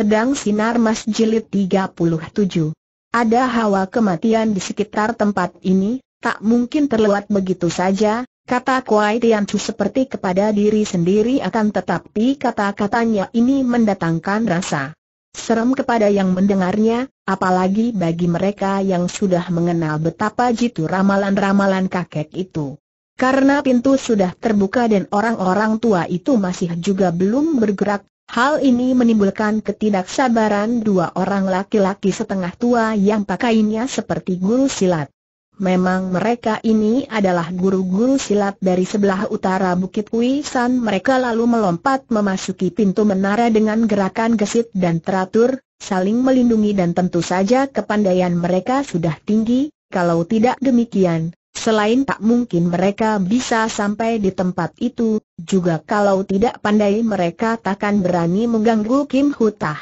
Pedang Sinar Mas Jilid 37 Ada hawa kematian di sekitar tempat ini, tak mungkin terlewat begitu saja, kata Kuai Tian Chu seperti kepada diri sendiri akan tetapi kata-katanya ini mendatangkan rasa serem kepada yang mendengarnya, apalagi bagi mereka yang sudah mengenal betapa jitu ramalan-ramalan kakek itu. Karena pintu sudah terbuka dan orang-orang tua itu masih juga belum bergerak, Hal ini menimbulkan ketidaksabaran dua orang laki-laki setengah tua yang pakainya seperti guru silat. Memang mereka ini adalah guru-guru silat dari sebelah utara Bukit Kuisan. mereka lalu melompat memasuki pintu menara dengan gerakan gesit dan teratur, saling melindungi dan tentu saja kepandaian mereka sudah tinggi, kalau tidak demikian, Selain tak mungkin mereka bisa sampai di tempat itu, juga kalau tidak pandai mereka takkan berani mengganggu Kim Hutah.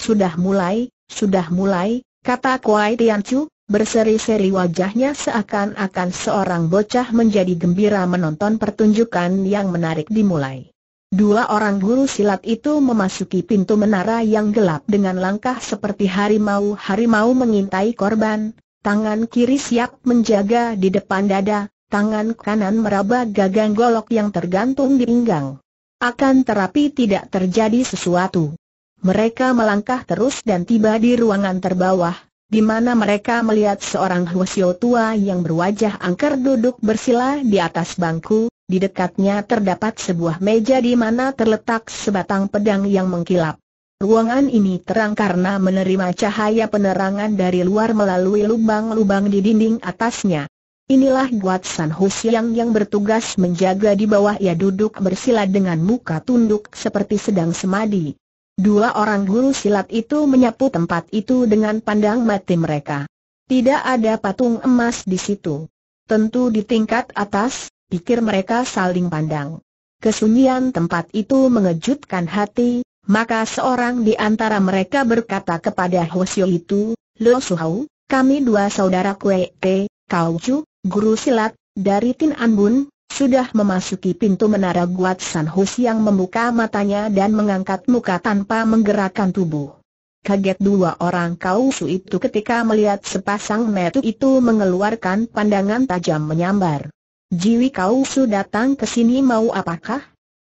Sudah mulai, sudah mulai, kata Kuai Chu, berseri-seri wajahnya seakan-akan seorang bocah menjadi gembira menonton pertunjukan yang menarik dimulai. Dua orang guru silat itu memasuki pintu menara yang gelap dengan langkah seperti harimau-harimau mengintai korban, Tangan kiri siap menjaga di depan dada, tangan kanan meraba gagang golok yang tergantung di pinggang. Akan terapi tidak terjadi sesuatu. Mereka melangkah terus dan tiba di ruangan terbawah, di mana mereka melihat seorang Hwasyo tua yang berwajah angker duduk bersila di atas bangku, di dekatnya terdapat sebuah meja di mana terletak sebatang pedang yang mengkilap. Ruangan ini terang karena menerima cahaya penerangan dari luar melalui lubang-lubang di dinding atasnya. Inilah Guat San Husiang yang bertugas menjaga di bawah ia duduk bersila dengan muka tunduk seperti sedang semadi. Dua orang guru silat itu menyapu tempat itu dengan pandang mati mereka. Tidak ada patung emas di situ. Tentu di tingkat atas, pikir mereka saling pandang. Kesunyian tempat itu mengejutkan hati, maka seorang di antara mereka berkata kepada Hosio itu, Lo Suhau, kami dua saudara kwe Te, Kau Chu, guru silat, dari Tin Anbun, sudah memasuki pintu menara Guat San Hus yang membuka matanya dan mengangkat muka tanpa menggerakkan tubuh. Kaget dua orang kausu itu ketika melihat sepasang metu itu mengeluarkan pandangan tajam menyambar. Jiwi kausu datang ke sini mau apakah?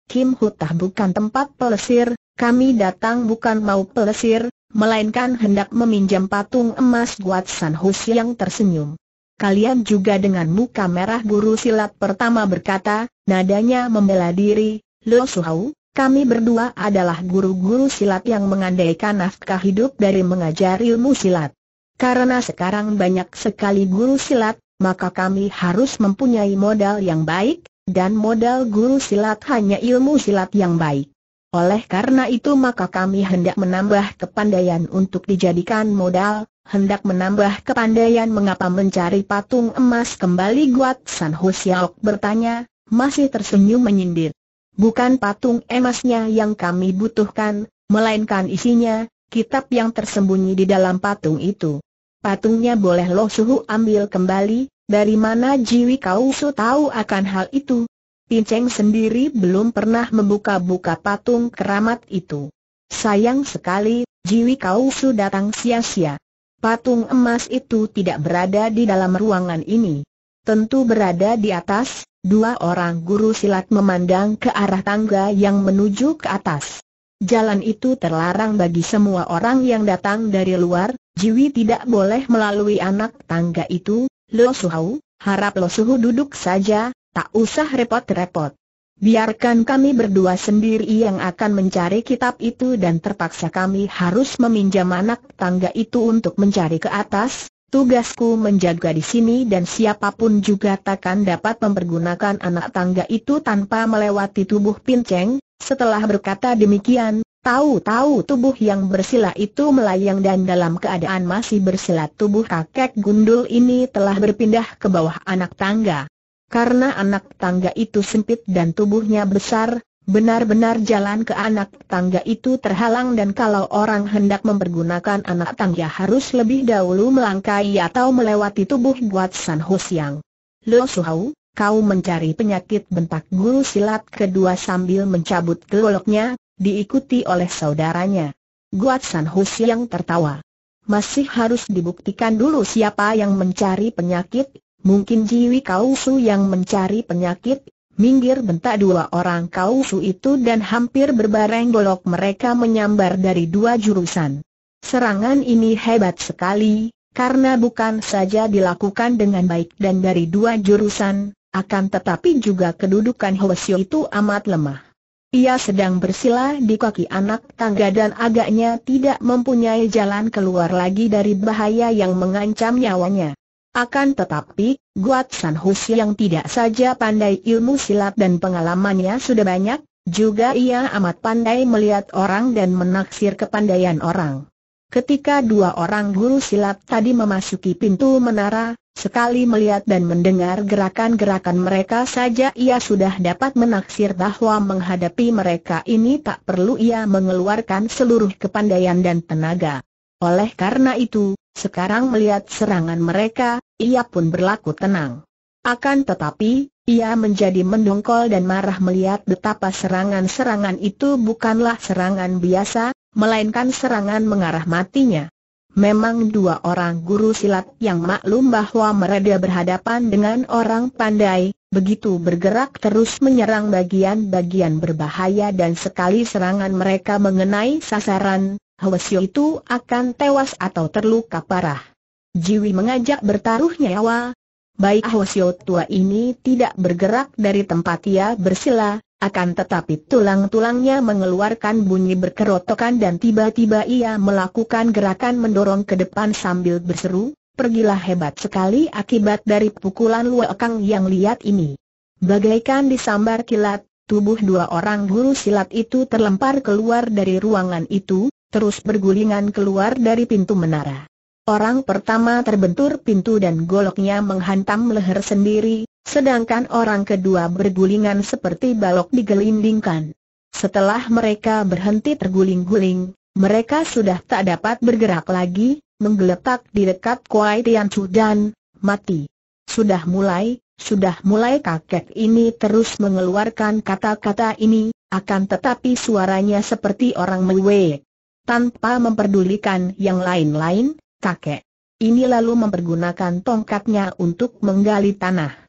Kim Hutah bukan tempat pelesir, kami datang bukan mau pelesir, melainkan hendak meminjam patung emas Guat San Hus yang tersenyum. Kalian juga dengan muka merah guru silat pertama berkata, nadanya membela diri, Lo Suhau, kami berdua adalah guru-guru silat yang mengandaikan nafkah hidup dari mengajar ilmu silat. Karena sekarang banyak sekali guru silat, maka kami harus mempunyai modal yang baik, dan modal guru silat hanya ilmu silat yang baik. Oleh karena itu maka kami hendak menambah kepandaian untuk dijadikan modal, hendak menambah kepandaian mengapa mencari patung emas kembali Guat San Ho bertanya, masih tersenyum menyindir. Bukan patung emasnya yang kami butuhkan, melainkan isinya, kitab yang tersembunyi di dalam patung itu. Patungnya boleh loh Suhu ambil kembali, dari mana Jiwi kau su tahu akan hal itu, Inceng sendiri belum pernah membuka-buka patung keramat itu. Sayang sekali, Jiwi kau sudah datang sia-sia. Patung emas itu tidak berada di dalam ruangan ini. Tentu berada di atas, dua orang guru silat memandang ke arah tangga yang menuju ke atas. Jalan itu terlarang bagi semua orang yang datang dari luar, Jiwi tidak boleh melalui anak tangga itu, Lo Suhau, harap Lo Suhu duduk saja, Tak usah repot-repot. Biarkan kami berdua sendiri yang akan mencari kitab itu dan terpaksa kami harus meminjam anak tangga itu untuk mencari ke atas. Tugasku menjaga di sini dan siapapun juga takkan dapat mempergunakan anak tangga itu tanpa melewati tubuh pinceng. Setelah berkata demikian, tahu-tahu tubuh yang bersila itu melayang dan dalam keadaan masih bersila tubuh kakek gundul ini telah berpindah ke bawah anak tangga. Karena anak tangga itu sempit dan tubuhnya besar, benar-benar jalan ke anak tangga itu terhalang dan kalau orang hendak mempergunakan anak tangga harus lebih dahulu melangkai atau melewati tubuh buat San Ho Siang. Lo Suhau, kau mencari penyakit bentak guru silat kedua sambil mencabut keloloknya, diikuti oleh saudaranya. Guat San Ho Siang tertawa. Masih harus dibuktikan dulu siapa yang mencari penyakit Mungkin Jiwi Kausu yang mencari penyakit, minggir bentak dua orang Kausu itu dan hampir berbareng golok mereka menyambar dari dua jurusan. Serangan ini hebat sekali, karena bukan saja dilakukan dengan baik dan dari dua jurusan, akan tetapi juga kedudukan Hwasyo itu amat lemah. Ia sedang bersila di kaki anak tangga dan agaknya tidak mempunyai jalan keluar lagi dari bahaya yang mengancam nyawanya. Akan tetapi, Guat San Husi yang tidak saja pandai ilmu silat dan pengalamannya sudah banyak, juga ia amat pandai melihat orang dan menaksir kepandaian orang. Ketika dua orang guru silat tadi memasuki pintu menara, sekali melihat dan mendengar gerakan-gerakan mereka saja ia sudah dapat menaksir bahwa menghadapi mereka ini tak perlu ia mengeluarkan seluruh kepandaian dan tenaga. Oleh karena itu, sekarang melihat serangan mereka, ia pun berlaku tenang. Akan tetapi, ia menjadi mendongkol dan marah melihat betapa serangan-serangan itu bukanlah serangan biasa, melainkan serangan mengarah matinya. Memang dua orang guru silat yang maklum bahwa mereka berhadapan dengan orang pandai, begitu bergerak terus menyerang bagian-bagian berbahaya dan sekali serangan mereka mengenai sasaran, Hwasyo itu akan tewas atau terluka parah. Jiwi mengajak bertaruh nyawa. Baik Hwasyo tua ini tidak bergerak dari tempat ia bersila, akan tetapi tulang-tulangnya mengeluarkan bunyi berkerotokan dan tiba-tiba ia melakukan gerakan mendorong ke depan sambil berseru, pergilah hebat sekali akibat dari pukulan luakang yang lihat ini. Bagaikan disambar kilat, tubuh dua orang guru silat itu terlempar keluar dari ruangan itu, terus bergulingan keluar dari pintu menara. Orang pertama terbentur pintu dan goloknya menghantam leher sendiri, sedangkan orang kedua bergulingan seperti balok digelindingkan. Setelah mereka berhenti terguling-guling, mereka sudah tak dapat bergerak lagi, menggeletak di dekat Kuai Tian Chu dan mati. Sudah mulai, sudah mulai kakek ini terus mengeluarkan kata-kata ini, akan tetapi suaranya seperti orang mewek. Tanpa memperdulikan yang lain-lain, kakek ini lalu mempergunakan tongkatnya untuk menggali tanah.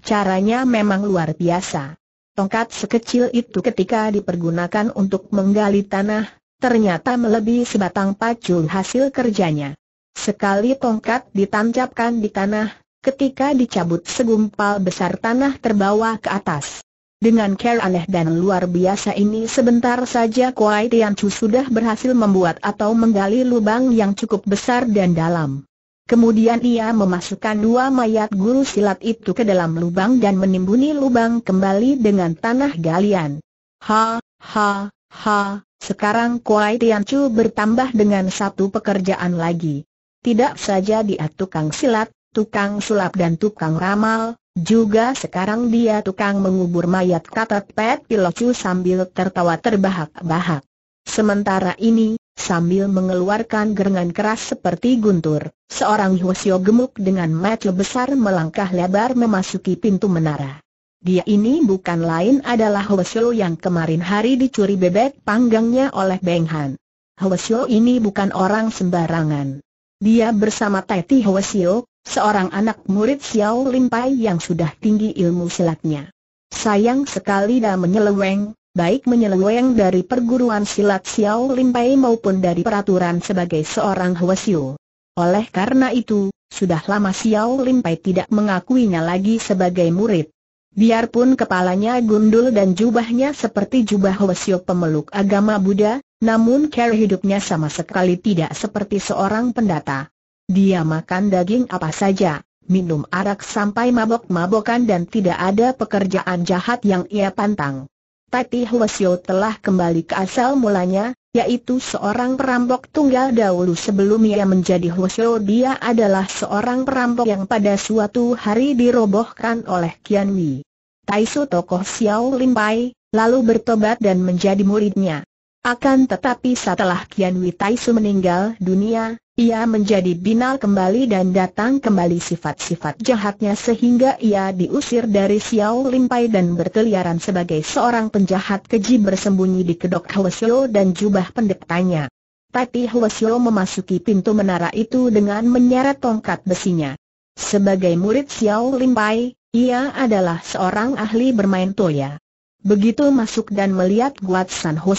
Caranya memang luar biasa. Tongkat sekecil itu ketika dipergunakan untuk menggali tanah, ternyata melebihi sebatang pacu hasil kerjanya. Sekali tongkat ditancapkan di tanah, ketika dicabut segumpal besar tanah terbawa ke atas. Dengan cara aneh dan luar biasa ini sebentar saja Kuai Tian Chu sudah berhasil membuat atau menggali lubang yang cukup besar dan dalam. Kemudian ia memasukkan dua mayat guru silat itu ke dalam lubang dan menimbuni lubang kembali dengan tanah galian. Ha, ha, ha, sekarang Kuai Tian Chu bertambah dengan satu pekerjaan lagi. Tidak saja dia tukang silat, tukang sulap dan tukang ramal, juga sekarang dia tukang mengubur mayat kata Pet Pilocu sambil tertawa terbahak-bahak. Sementara ini, sambil mengeluarkan gerengan keras seperti guntur, seorang Hwasyo gemuk dengan mata besar melangkah lebar memasuki pintu menara. Dia ini bukan lain adalah Hwasyo yang kemarin hari dicuri bebek panggangnya oleh Beng Han. Hwasyo ini bukan orang sembarangan. Dia bersama Teti Hwasyo, seorang anak murid Xiao Lim Pai yang sudah tinggi ilmu silatnya. Sayang sekali dia menyeleweng, baik menyeleweng dari perguruan silat Xiao Lim Pai maupun dari peraturan sebagai seorang Hwasyu. Oleh karena itu, sudah lama Xiao Lim Pai tidak mengakuinya lagi sebagai murid. Biarpun kepalanya gundul dan jubahnya seperti jubah Hwasyo pemeluk agama Buddha, namun cara hidupnya sama sekali tidak seperti seorang pendata. Dia makan daging apa saja, minum arak sampai mabok-mabokan dan tidak ada pekerjaan jahat yang ia pantang. Tati Huasio telah kembali ke asal mulanya, yaitu seorang perampok tunggal dahulu sebelum ia menjadi Huasio dia adalah seorang perampok yang pada suatu hari dirobohkan oleh Kian Wei. Taisu tokoh Xiao Limpai, lalu bertobat dan menjadi muridnya. Akan tetapi setelah Kian Witaisu meninggal dunia, ia menjadi binal kembali dan datang kembali sifat-sifat jahatnya sehingga ia diusir dari Xiao Limpai dan berkeliaran sebagai seorang penjahat keji bersembunyi di kedok Hwasyo dan jubah pendetanya. Tati Hwasyo memasuki pintu menara itu dengan menyeret tongkat besinya. Sebagai murid Xiao Limpai, ia adalah seorang ahli bermain toya. Begitu masuk dan melihat Guat San Ho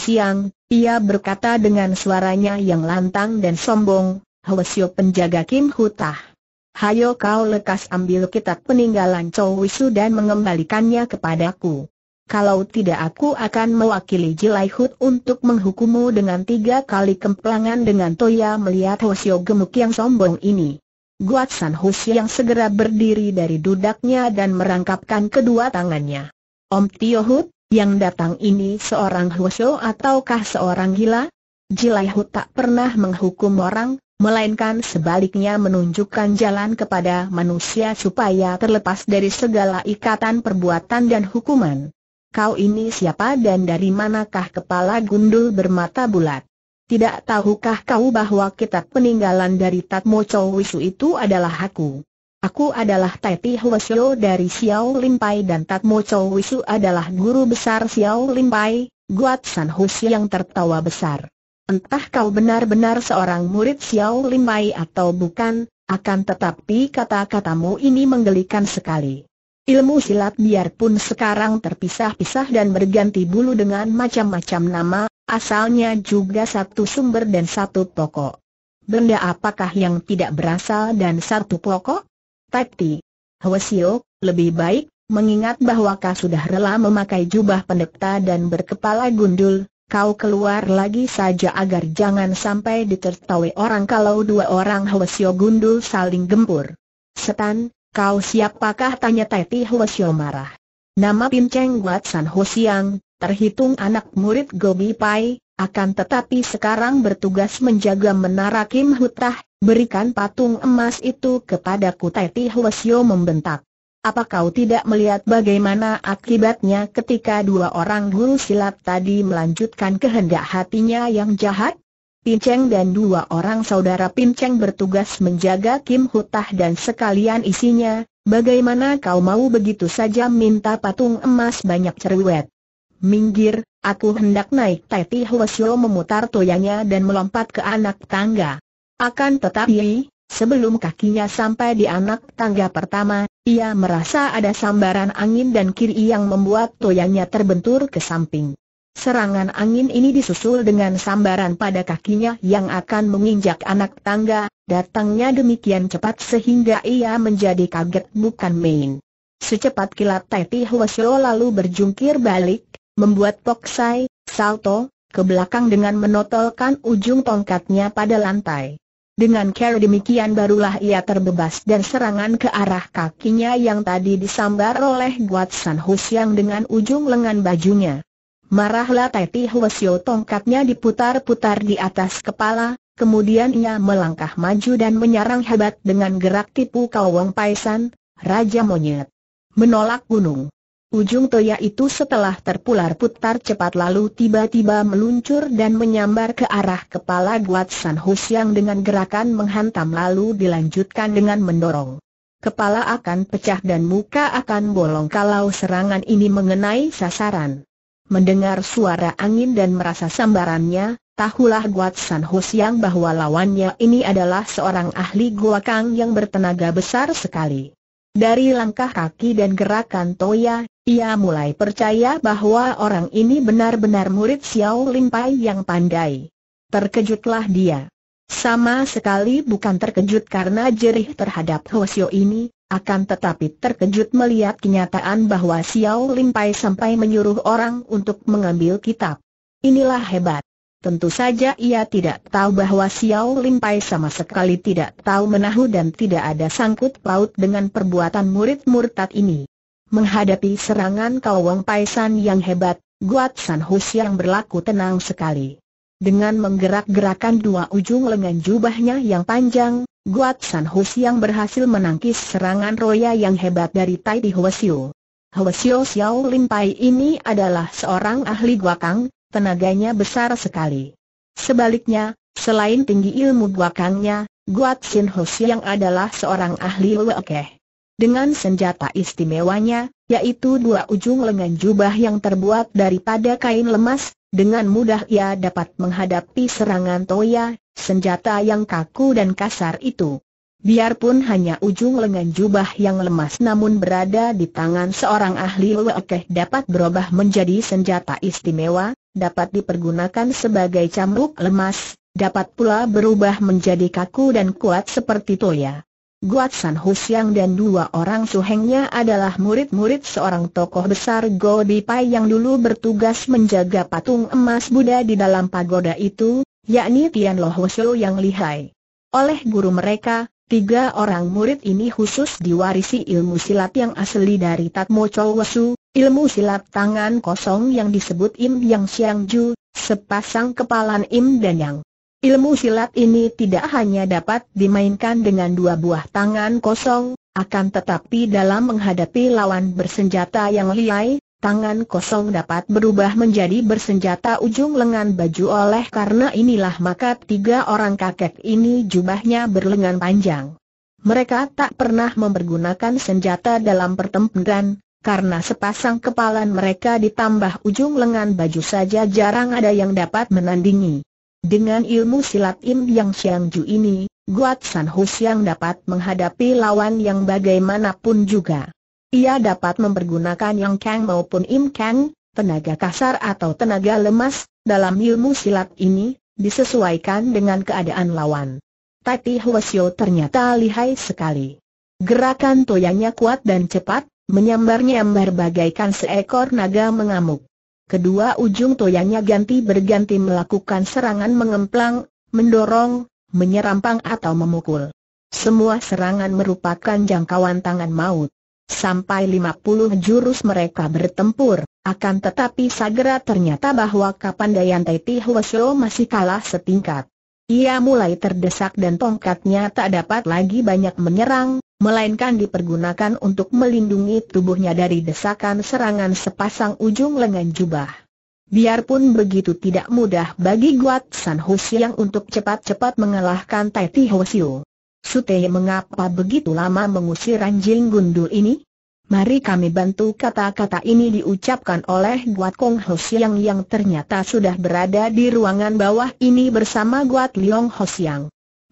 ia berkata dengan suaranya yang lantang dan sombong, "Hosio penjaga Kim Hutah. Hayo kau lekas ambil kitab peninggalan Chow Wisu dan mengembalikannya kepadaku. Kalau tidak aku akan mewakili Jilai Hut untuk menghukummu dengan tiga kali kemplangan dengan Toya melihat Hosio gemuk yang sombong ini. Guat San Husi yang segera berdiri dari dudaknya dan merangkapkan kedua tangannya. Om Tio Hut, yang datang ini seorang huso ataukah seorang gila? Jilai tak pernah menghukum orang, melainkan sebaliknya menunjukkan jalan kepada manusia supaya terlepas dari segala ikatan perbuatan dan hukuman. Kau ini siapa dan dari manakah kepala gundul bermata bulat? Tidak tahukah kau bahwa kitab peninggalan dari Tatmo Chowisu itu adalah aku? Aku adalah Tai Ti dari Xiao Limpai dan Tat Mo Chow Wisu adalah guru besar Xiao Limpai, Guat San Husi yang tertawa besar. Entah kau benar-benar seorang murid Xiao Limpai atau bukan, akan tetapi kata-katamu ini menggelikan sekali. Ilmu silat biarpun sekarang terpisah-pisah dan berganti bulu dengan macam-macam nama, asalnya juga satu sumber dan satu pokok. Benda apakah yang tidak berasal dan satu pokok? Tati. Hwasio, lebih baik, mengingat bahwa kau sudah rela memakai jubah pendekta dan berkepala gundul, kau keluar lagi saja agar jangan sampai ditertawai orang kalau dua orang Hwasio gundul saling gempur. Setan, kau siapakah tanya Tati Hwasio marah. Nama Pinceng Guat San Ho Siang, terhitung anak murid Gobi Pai, akan tetapi sekarang bertugas menjaga menara Kim Hutah, berikan patung emas itu kepada Kutai Hoesio membentak. Apa kau tidak melihat bagaimana akibatnya ketika dua orang guru silat tadi melanjutkan kehendak hatinya yang jahat? Pinceng dan dua orang saudara Pinceng bertugas menjaga Kim Hutah dan sekalian isinya, bagaimana kau mau begitu saja minta patung emas banyak cerewet? Minggir, aku hendak naik Teti Hwasyo memutar toyanya dan melompat ke anak tangga. Akan tetapi, sebelum kakinya sampai di anak tangga pertama, ia merasa ada sambaran angin dan kiri yang membuat toyanya terbentur ke samping. Serangan angin ini disusul dengan sambaran pada kakinya yang akan menginjak anak tangga, datangnya demikian cepat sehingga ia menjadi kaget bukan main. Secepat kilat Teti Hwasyo lalu berjungkir balik, membuat Poksai salto ke belakang dengan menotolkan ujung tongkatnya pada lantai. Dengan cara demikian barulah ia terbebas dan serangan ke arah kakinya yang tadi disambar oleh Guat San Husiang dengan ujung lengan bajunya. Marahlah Tai Ti Huasio tongkatnya diputar-putar di atas kepala, kemudian ia melangkah maju dan menyerang hebat dengan gerak tipu Kawang Paisan, Raja Monyet. Menolak gunung. Ujung toya itu setelah terpular-putar cepat lalu tiba-tiba meluncur dan menyambar ke arah kepala Guat San yang dengan gerakan menghantam lalu dilanjutkan dengan mendorong. Kepala akan pecah dan muka akan bolong kalau serangan ini mengenai sasaran. Mendengar suara angin dan merasa sambarannya, tahulah Guat San yang bahwa lawannya ini adalah seorang ahli gua kang yang bertenaga besar sekali. Dari langkah kaki dan gerakan Toya, ia mulai percaya bahwa orang ini benar-benar murid Xiao Lin Pai yang pandai. Terkejutlah dia. Sama sekali bukan terkejut karena jerih terhadap Hosio ini, akan tetapi terkejut melihat kenyataan bahwa Xiao Lin Pai sampai menyuruh orang untuk mengambil kitab. Inilah hebat. Tentu saja ia tidak tahu bahwa Xiao Lin Pai sama sekali tidak tahu menahu dan tidak ada sangkut paut dengan perbuatan murid murtad ini. Menghadapi serangan Kawang Paisan yang hebat, Guat San Hus yang berlaku tenang sekali. Dengan menggerak-gerakan dua ujung lengan jubahnya yang panjang, Guat San Hus yang berhasil menangkis serangan Roya yang hebat dari Tai Di Hwasio. Hwasio Xiao Lim Pai ini adalah seorang ahli guakang, tenaganya besar sekali. Sebaliknya, selain tinggi ilmu guakangnya, Guat San Hus yang adalah seorang ahli wekeh. Dengan senjata istimewanya, yaitu dua ujung lengan jubah yang terbuat daripada kain lemas, dengan mudah ia dapat menghadapi serangan toya, senjata yang kaku dan kasar itu. Biarpun hanya ujung lengan jubah yang lemas namun berada di tangan seorang ahli wakeh dapat berubah menjadi senjata istimewa, dapat dipergunakan sebagai cambuk lemas, dapat pula berubah menjadi kaku dan kuat seperti toya. Guat San Husiang dan dua orang suhengnya adalah murid-murid seorang tokoh besar Go Bipai yang dulu bertugas menjaga patung emas Buddha di dalam pagoda itu, yakni Tian Lo Husio yang lihai. Oleh guru mereka, tiga orang murid ini khusus diwarisi ilmu silat yang asli dari Tatmo Chow Wasu, ilmu silat tangan kosong yang disebut Im Yang Siang Ju, sepasang kepalan Im dan Yang. Ilmu silat ini tidak hanya dapat dimainkan dengan dua buah tangan kosong, akan tetapi dalam menghadapi lawan bersenjata yang liai, tangan kosong dapat berubah menjadi bersenjata ujung lengan baju oleh karena inilah maka tiga orang kakek ini jubahnya berlengan panjang. Mereka tak pernah mempergunakan senjata dalam pertempuran, karena sepasang kepalan mereka ditambah ujung lengan baju saja jarang ada yang dapat menandingi. Dengan ilmu silat Im Yang Xiang Ju ini, Guat San Hu Xiang dapat menghadapi lawan yang bagaimanapun juga. Ia dapat mempergunakan Yang Kang maupun Im Kang, tenaga kasar atau tenaga lemas, dalam ilmu silat ini, disesuaikan dengan keadaan lawan. Tapi Huasio ternyata lihai sekali. Gerakan toyanya kuat dan cepat, menyambar-nyambar bagaikan seekor naga mengamuk. Kedua ujung toyanya ganti berganti melakukan serangan mengemplang, mendorong, menyerampang atau memukul. Semua serangan merupakan jangkauan tangan maut. Sampai 50 jurus mereka bertempur, akan tetapi Sagra ternyata bahwa Kapandayan Taiti Ti Hwasyo masih kalah setingkat. Ia mulai terdesak dan tongkatnya tak dapat lagi banyak menyerang, melainkan dipergunakan untuk melindungi tubuhnya dari desakan serangan sepasang ujung lengan jubah. Biarpun begitu tidak mudah bagi Guat San Ho Siang untuk cepat-cepat mengalahkan Tai Ti Ho Sutei mengapa begitu lama mengusir anjing gundul ini? Mari kami bantu kata-kata ini diucapkan oleh Guat Kong Ho yang ternyata sudah berada di ruangan bawah ini bersama Guat Liong Ho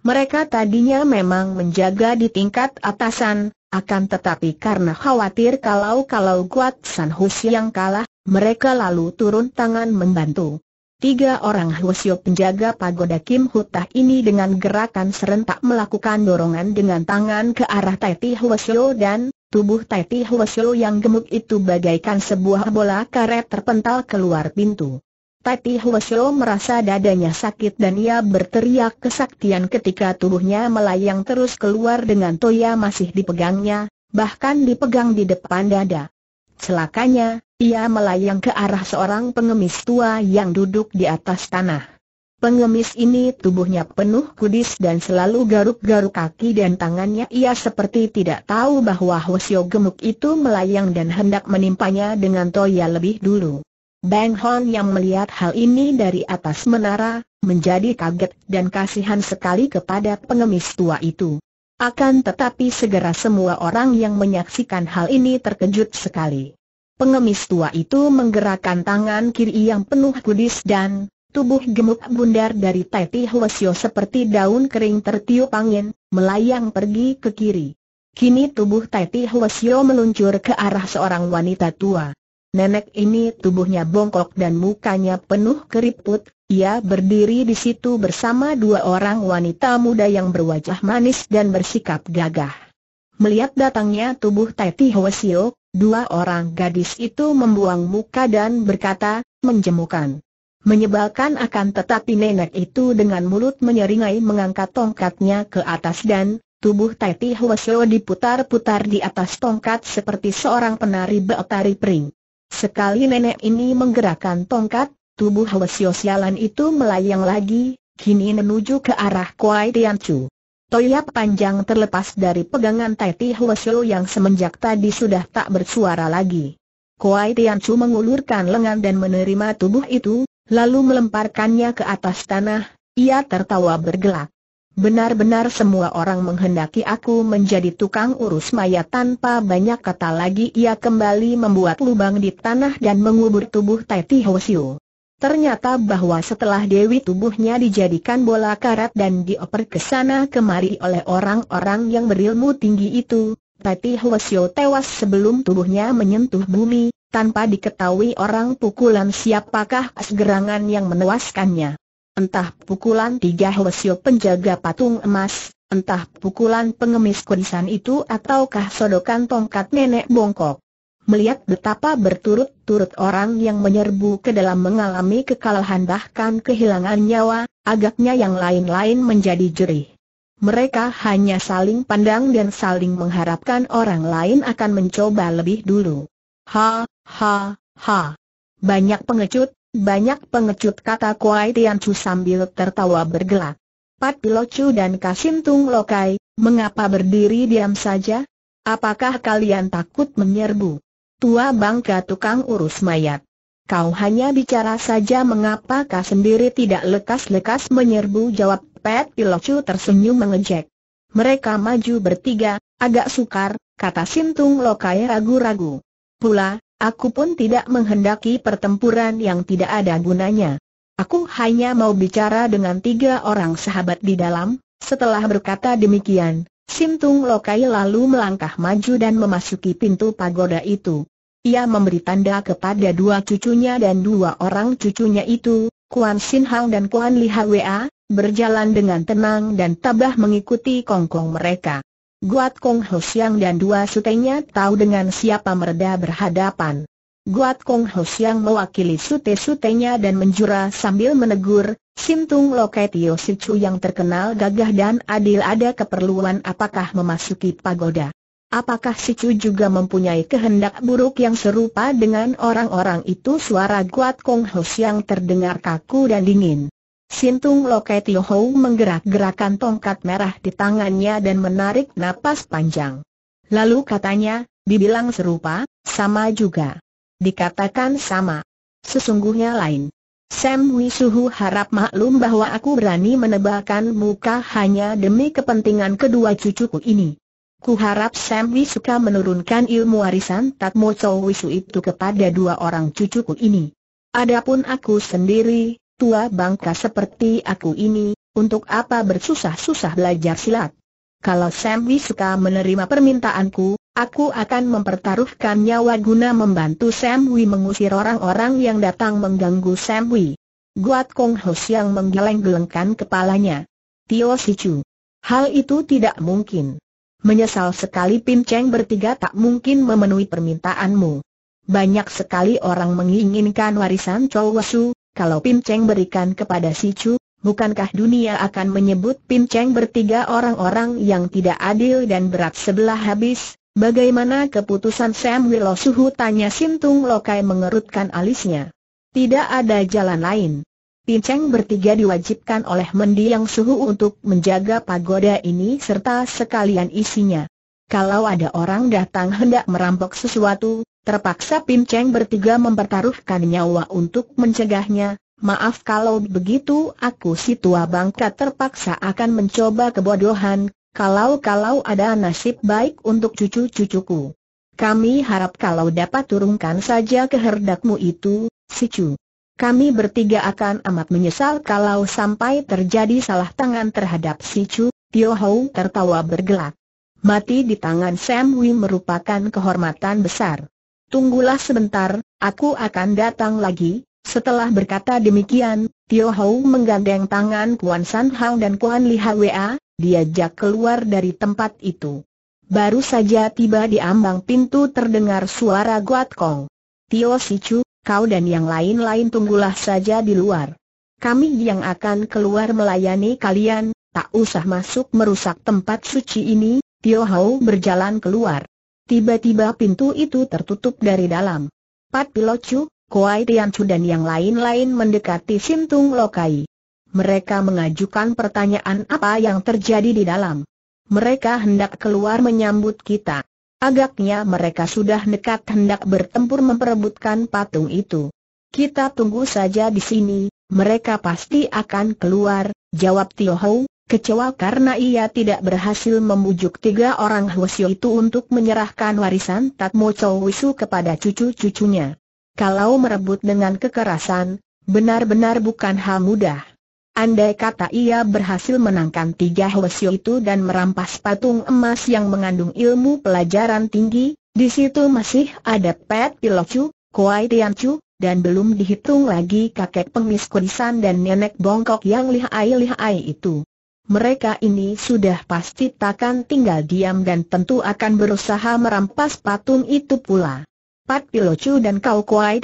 mereka tadinya memang menjaga di tingkat atasan, akan tetapi karena khawatir kalau-kalau Guat San Husi yang kalah, mereka lalu turun tangan membantu. Tiga orang Husio penjaga pagoda Kim Hutah ini dengan gerakan serentak melakukan dorongan dengan tangan ke arah Taiti Husio dan tubuh Taiti Husio yang gemuk itu bagaikan sebuah bola karet terpental keluar pintu. Tapi Huosho merasa dadanya sakit dan ia berteriak kesaktian ketika tubuhnya melayang terus keluar dengan Toya masih dipegangnya, bahkan dipegang di depan dada. Celakanya, ia melayang ke arah seorang pengemis tua yang duduk di atas tanah. Pengemis ini tubuhnya penuh kudis dan selalu garuk-garuk kaki dan tangannya ia seperti tidak tahu bahwa Hosyo gemuk itu melayang dan hendak menimpanya dengan Toya lebih dulu. Bang Hon yang melihat hal ini dari atas menara, menjadi kaget dan kasihan sekali kepada pengemis tua itu. Akan tetapi segera semua orang yang menyaksikan hal ini terkejut sekali. Pengemis tua itu menggerakkan tangan kiri yang penuh kudis dan tubuh gemuk bundar dari Tai Ti seperti daun kering tertiup angin, melayang pergi ke kiri. Kini tubuh Tai Ti meluncur ke arah seorang wanita tua nenek ini tubuhnya bongkok dan mukanya penuh keriput, ia berdiri di situ bersama dua orang wanita muda yang berwajah manis dan bersikap gagah. Melihat datangnya tubuh Tai Hwasio, dua orang gadis itu membuang muka dan berkata, menjemukan. Menyebalkan akan tetapi nenek itu dengan mulut menyeringai mengangkat tongkatnya ke atas dan tubuh Tai Hwasio diputar-putar di atas tongkat seperti seorang penari beotari pring. Sekali nenek ini menggerakkan tongkat, tubuh Hwasyo Sialan itu melayang lagi, kini menuju ke arah Kuai Chu. Toyap panjang terlepas dari pegangan Tai Ti Hwasyo yang semenjak tadi sudah tak bersuara lagi. Kuai Chu mengulurkan lengan dan menerima tubuh itu, lalu melemparkannya ke atas tanah, ia tertawa bergelak. Benar-benar semua orang menghendaki aku menjadi tukang urus mayat tanpa banyak kata lagi ia kembali membuat lubang di tanah dan mengubur tubuh Taiti Ti Ternyata bahwa setelah Dewi tubuhnya dijadikan bola karat dan dioper ke sana kemari oleh orang-orang yang berilmu tinggi itu, Taiti Hwasyo tewas sebelum tubuhnya menyentuh bumi, tanpa diketahui orang pukulan siapakah asgerangan yang menewaskannya entah pukulan tiga Hwasyo penjaga patung emas, entah pukulan pengemis kudisan itu ataukah sodokan tongkat nenek bongkok. Melihat betapa berturut-turut orang yang menyerbu ke dalam mengalami kekalahan bahkan kehilangan nyawa, agaknya yang lain-lain menjadi jerih. Mereka hanya saling pandang dan saling mengharapkan orang lain akan mencoba lebih dulu. Ha, ha, ha. Banyak pengecut, banyak pengecut kata Kuai Tian Chu sambil tertawa bergelak. Pat Pilocu dan Kasim Tung Lokai, mengapa berdiri diam saja? Apakah kalian takut menyerbu? Tua bangka tukang urus mayat. Kau hanya bicara saja mengapa kau sendiri tidak lekas-lekas menyerbu jawab Pat Pilocu tersenyum mengejek. Mereka maju bertiga, agak sukar, kata Sintung Lokai ragu-ragu. Pula, Aku pun tidak menghendaki pertempuran yang tidak ada gunanya. Aku hanya mau bicara dengan tiga orang sahabat di dalam. Setelah berkata demikian, Simtung Lokai lalu melangkah maju dan memasuki pintu pagoda itu. Ia memberi tanda kepada dua cucunya dan dua orang cucunya itu, Kuan Sin Hang dan Kuan Li Hwa, berjalan dengan tenang dan tabah mengikuti kongkong mereka. Guat Kong Ho Siang dan dua sutenya tahu dengan siapa mereka berhadapan. Guat Kong Ho Siang mewakili sute-sutenya dan menjura sambil menegur, Sintung Loketio Tio Sichu yang terkenal gagah dan adil ada keperluan apakah memasuki pagoda. Apakah Sichu juga mempunyai kehendak buruk yang serupa dengan orang-orang itu? Suara Guat Kong Hsiang Siang terdengar kaku dan dingin. Sintung Lokai Tio Hou menggerak gerakan tongkat merah di tangannya dan menarik napas panjang. Lalu katanya, dibilang serupa, sama juga. Dikatakan sama. Sesungguhnya lain. Sam Wisuhu harap maklum bahwa aku berani menebalkan muka hanya demi kepentingan kedua cucuku ini. Ku harap Sam Wisuka menurunkan ilmu warisan Tatmo Wisu itu kepada dua orang cucuku ini. Adapun aku sendiri, tua bangka seperti aku ini, untuk apa bersusah-susah belajar silat? Kalau Sam suka menerima permintaanku, aku akan mempertaruhkan nyawa guna membantu Sam Wi mengusir orang-orang yang datang mengganggu Sam Wi. Guat Kong Ho yang menggeleng-gelengkan kepalanya. Tio Si Chu, Hal itu tidak mungkin. Menyesal sekali Pin Cheng bertiga tak mungkin memenuhi permintaanmu. Banyak sekali orang menginginkan warisan Chow Wasu, kalau Pinceng berikan kepada si Chu, bukankah dunia akan menyebut Pinceng bertiga orang-orang yang tidak adil dan berat sebelah habis? Bagaimana keputusan Sam Wilosuhu tanya Sintung Lokai mengerutkan alisnya. Tidak ada jalan lain. Pinceng bertiga diwajibkan oleh mendiang suhu untuk menjaga pagoda ini serta sekalian isinya. Kalau ada orang datang hendak merampok sesuatu, Terpaksa Pin Cheng bertiga mempertaruhkan nyawa untuk mencegahnya, maaf kalau begitu aku si tua bangka terpaksa akan mencoba kebodohan, kalau-kalau ada nasib baik untuk cucu-cucuku. Kami harap kalau dapat turunkan saja keherdakmu itu, si cu. Kami bertiga akan amat menyesal kalau sampai terjadi salah tangan terhadap si cu, Tio Hou tertawa bergelak. Mati di tangan Sam Wei merupakan kehormatan besar. Tunggulah sebentar, aku akan datang lagi. Setelah berkata demikian, Tio Hou menggandeng tangan Kuan San Hao dan Kuan Li Hwa, diajak keluar dari tempat itu. Baru saja tiba di ambang pintu terdengar suara Guat Kong. Tio Si Chu, kau dan yang lain-lain tunggulah saja di luar. Kami yang akan keluar melayani kalian, tak usah masuk merusak tempat suci ini, Tio Hao berjalan keluar. Tiba-tiba pintu itu tertutup dari dalam. Pat Pilocu, Kuai Tiancu dan yang lain-lain mendekati Sintung Lokai. Mereka mengajukan pertanyaan apa yang terjadi di dalam. Mereka hendak keluar menyambut kita. Agaknya mereka sudah nekat hendak bertempur memperebutkan patung itu. Kita tunggu saja di sini, mereka pasti akan keluar, jawab Tio Hou, Kecewa karena ia tidak berhasil membujuk tiga orang Hwasyo itu untuk menyerahkan warisan Tatmo Chow kepada cucu-cucunya. Kalau merebut dengan kekerasan, benar-benar bukan hal mudah. Andai kata ia berhasil menangkan tiga Hwasyo itu dan merampas patung emas yang mengandung ilmu pelajaran tinggi, di situ masih ada Pet Pilocu, Kuai Tiancu, dan belum dihitung lagi kakek pengis kurisan dan nenek bongkok yang lihai-lihai itu mereka ini sudah pasti takkan tinggal diam dan tentu akan berusaha merampas patung itu pula. Pat Pilocu dan Kau Kuai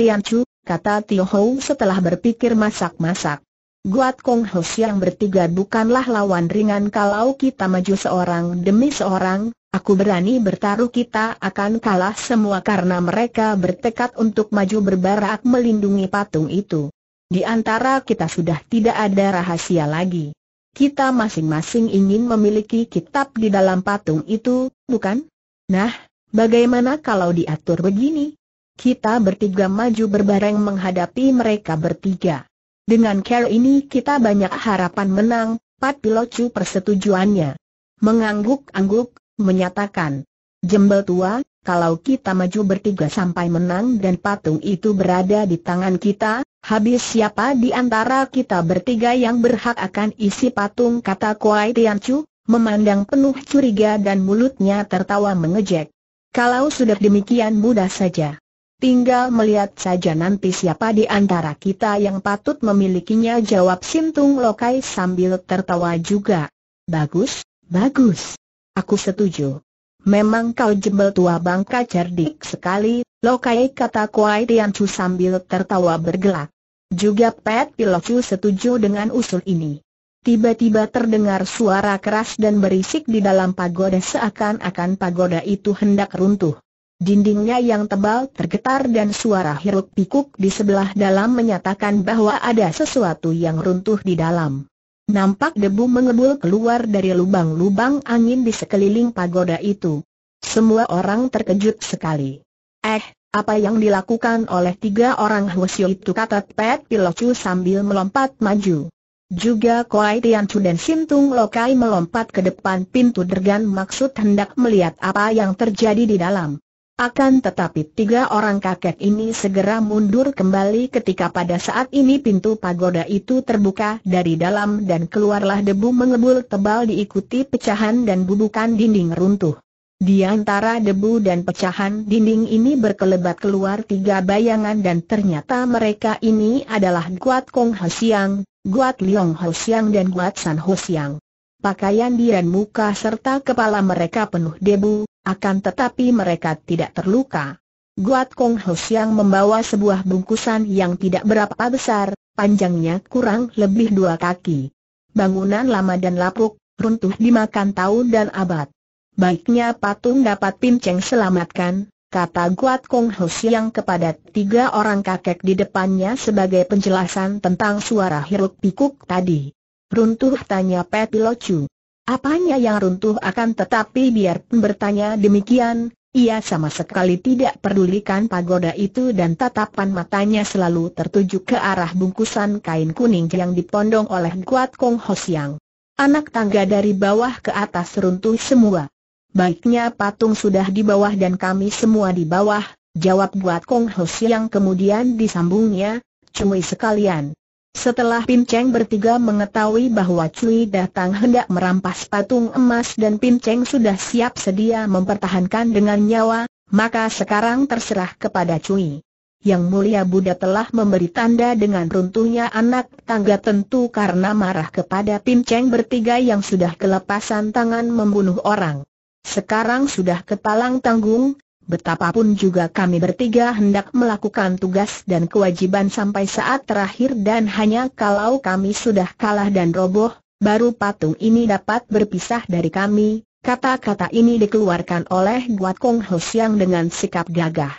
kata Tio Hou setelah berpikir masak-masak. Guat Kong Ho yang bertiga bukanlah lawan ringan kalau kita maju seorang demi seorang, aku berani bertaruh kita akan kalah semua karena mereka bertekad untuk maju berbarak melindungi patung itu. Di antara kita sudah tidak ada rahasia lagi kita masing-masing ingin memiliki kitab di dalam patung itu, bukan? Nah, bagaimana kalau diatur begini? Kita bertiga maju berbareng menghadapi mereka bertiga. Dengan care ini kita banyak harapan menang, Pat Pilocu persetujuannya. Mengangguk-angguk, menyatakan. Jembel tua, kalau kita maju bertiga sampai menang dan patung itu berada di tangan kita, Habis siapa di antara kita bertiga yang berhak akan isi patung kata Kuai Chu, memandang penuh curiga dan mulutnya tertawa mengejek. Kalau sudah demikian mudah saja. Tinggal melihat saja nanti siapa di antara kita yang patut memilikinya jawab Sintung Lokai sambil tertawa juga. Bagus, bagus. Aku setuju. Memang kau jembel tua bangka cerdik sekali, lokai kata Kuai Tian Chu sambil tertawa bergelak. Juga Pet Pilocu setuju dengan usul ini. Tiba-tiba terdengar suara keras dan berisik di dalam pagoda seakan-akan pagoda itu hendak runtuh. Dindingnya yang tebal tergetar dan suara hiruk pikuk di sebelah dalam menyatakan bahwa ada sesuatu yang runtuh di dalam. Nampak debu mengebul keluar dari lubang-lubang angin di sekeliling pagoda itu. Semua orang terkejut sekali. Eh, apa yang dilakukan oleh tiga orang Hwasyo itu kata Pet Pilocu sambil melompat maju. Juga Koi Tiancu dan Sintung Lokai melompat ke depan pintu dergan maksud hendak melihat apa yang terjadi di dalam. Akan tetapi tiga orang kakek ini segera mundur kembali ketika pada saat ini pintu pagoda itu terbuka dari dalam dan keluarlah debu mengebul tebal diikuti pecahan dan bubukan dinding runtuh. Di antara debu dan pecahan dinding ini berkelebat keluar tiga bayangan dan ternyata mereka ini adalah Guat Kong Ho Siang, Guat Liong Ho dan Guat San Ho pakaian dan muka serta kepala mereka penuh debu, akan tetapi mereka tidak terluka. Guat Kong Hus yang membawa sebuah bungkusan yang tidak berapa besar, panjangnya kurang lebih dua kaki. Bangunan lama dan lapuk, runtuh dimakan tahun dan abad. Baiknya patung dapat Cheng selamatkan, kata Guat Kong Hus yang kepada tiga orang kakek di depannya sebagai penjelasan tentang suara hiruk pikuk tadi. Runtuh tanya Locu. Apanya yang runtuh akan tetapi biarpun bertanya demikian, ia sama sekali tidak pedulikan pagoda itu dan tatapan matanya selalu tertuju ke arah bungkusan kain kuning yang dipondong oleh Guat Kong Hosiang. Anak tangga dari bawah ke atas runtuh semua. Baiknya patung sudah di bawah dan kami semua di bawah, jawab Guat Kong Hosiang kemudian disambungnya, cumi sekalian. Setelah Pinceng bertiga mengetahui bahwa Cui datang hendak merampas patung emas dan Pinceng sudah siap sedia mempertahankan dengan nyawa, maka sekarang terserah kepada Cui. Yang mulia Buddha telah memberi tanda dengan runtuhnya anak tangga tentu karena marah kepada Pinceng bertiga yang sudah kelepasan tangan membunuh orang. Sekarang sudah kepalang tanggung, Betapapun juga kami bertiga hendak melakukan tugas dan kewajiban sampai saat terakhir dan hanya kalau kami sudah kalah dan roboh, baru patung ini dapat berpisah dari kami. Kata-kata ini dikeluarkan oleh Guat Kong Ho Siang dengan sikap gagah.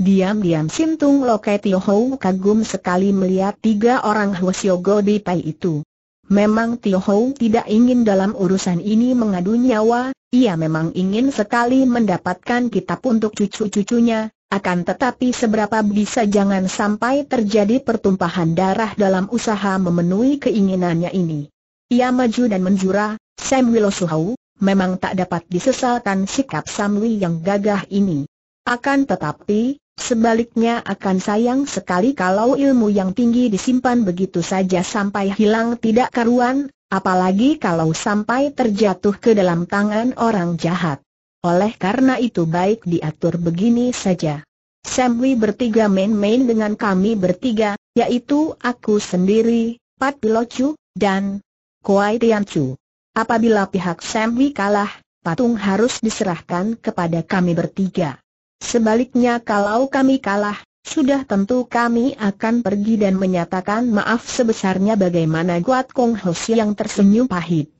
Diam-diam Sintung Loke Tio Hou kagum sekali melihat tiga orang Hwasyogo di Pai itu. Memang Tio Hou tidak ingin dalam urusan ini mengadu nyawa, ia memang ingin sekali mendapatkan kitab untuk cucu-cucunya, akan tetapi seberapa bisa jangan sampai terjadi pertumpahan darah dalam usaha memenuhi keinginannya ini. Ia maju dan menjura, Sam Wilosuhau, memang tak dapat disesalkan sikap Samwi yang gagah ini. Akan tetapi, Sebaliknya akan sayang sekali kalau ilmu yang tinggi disimpan begitu saja sampai hilang tidak karuan, apalagi kalau sampai terjatuh ke dalam tangan orang jahat. Oleh karena itu baik diatur begini saja. Samwi bertiga main-main dengan kami bertiga, yaitu aku sendiri, Pat Pilocu, dan Kuai Tiancu. Apabila pihak Samwi kalah, patung harus diserahkan kepada kami bertiga. Sebaliknya kalau kami kalah, sudah tentu kami akan pergi dan menyatakan maaf sebesarnya bagaimana Guat Kong Hoshi yang tersenyum pahit.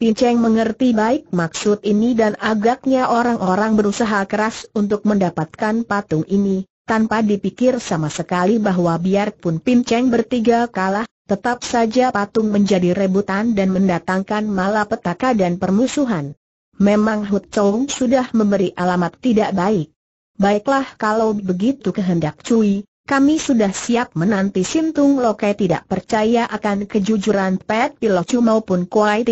Pin Cheng mengerti baik maksud ini dan agaknya orang-orang berusaha keras untuk mendapatkan patung ini, tanpa dipikir sama sekali bahwa biarpun Pin Cheng bertiga kalah, tetap saja patung menjadi rebutan dan mendatangkan malapetaka dan permusuhan. Memang Hut Chong sudah memberi alamat tidak baik. Baiklah kalau begitu kehendak Cui, kami sudah siap menanti Sintung Loke tidak percaya akan kejujuran Pet Pilocu maupun Kuai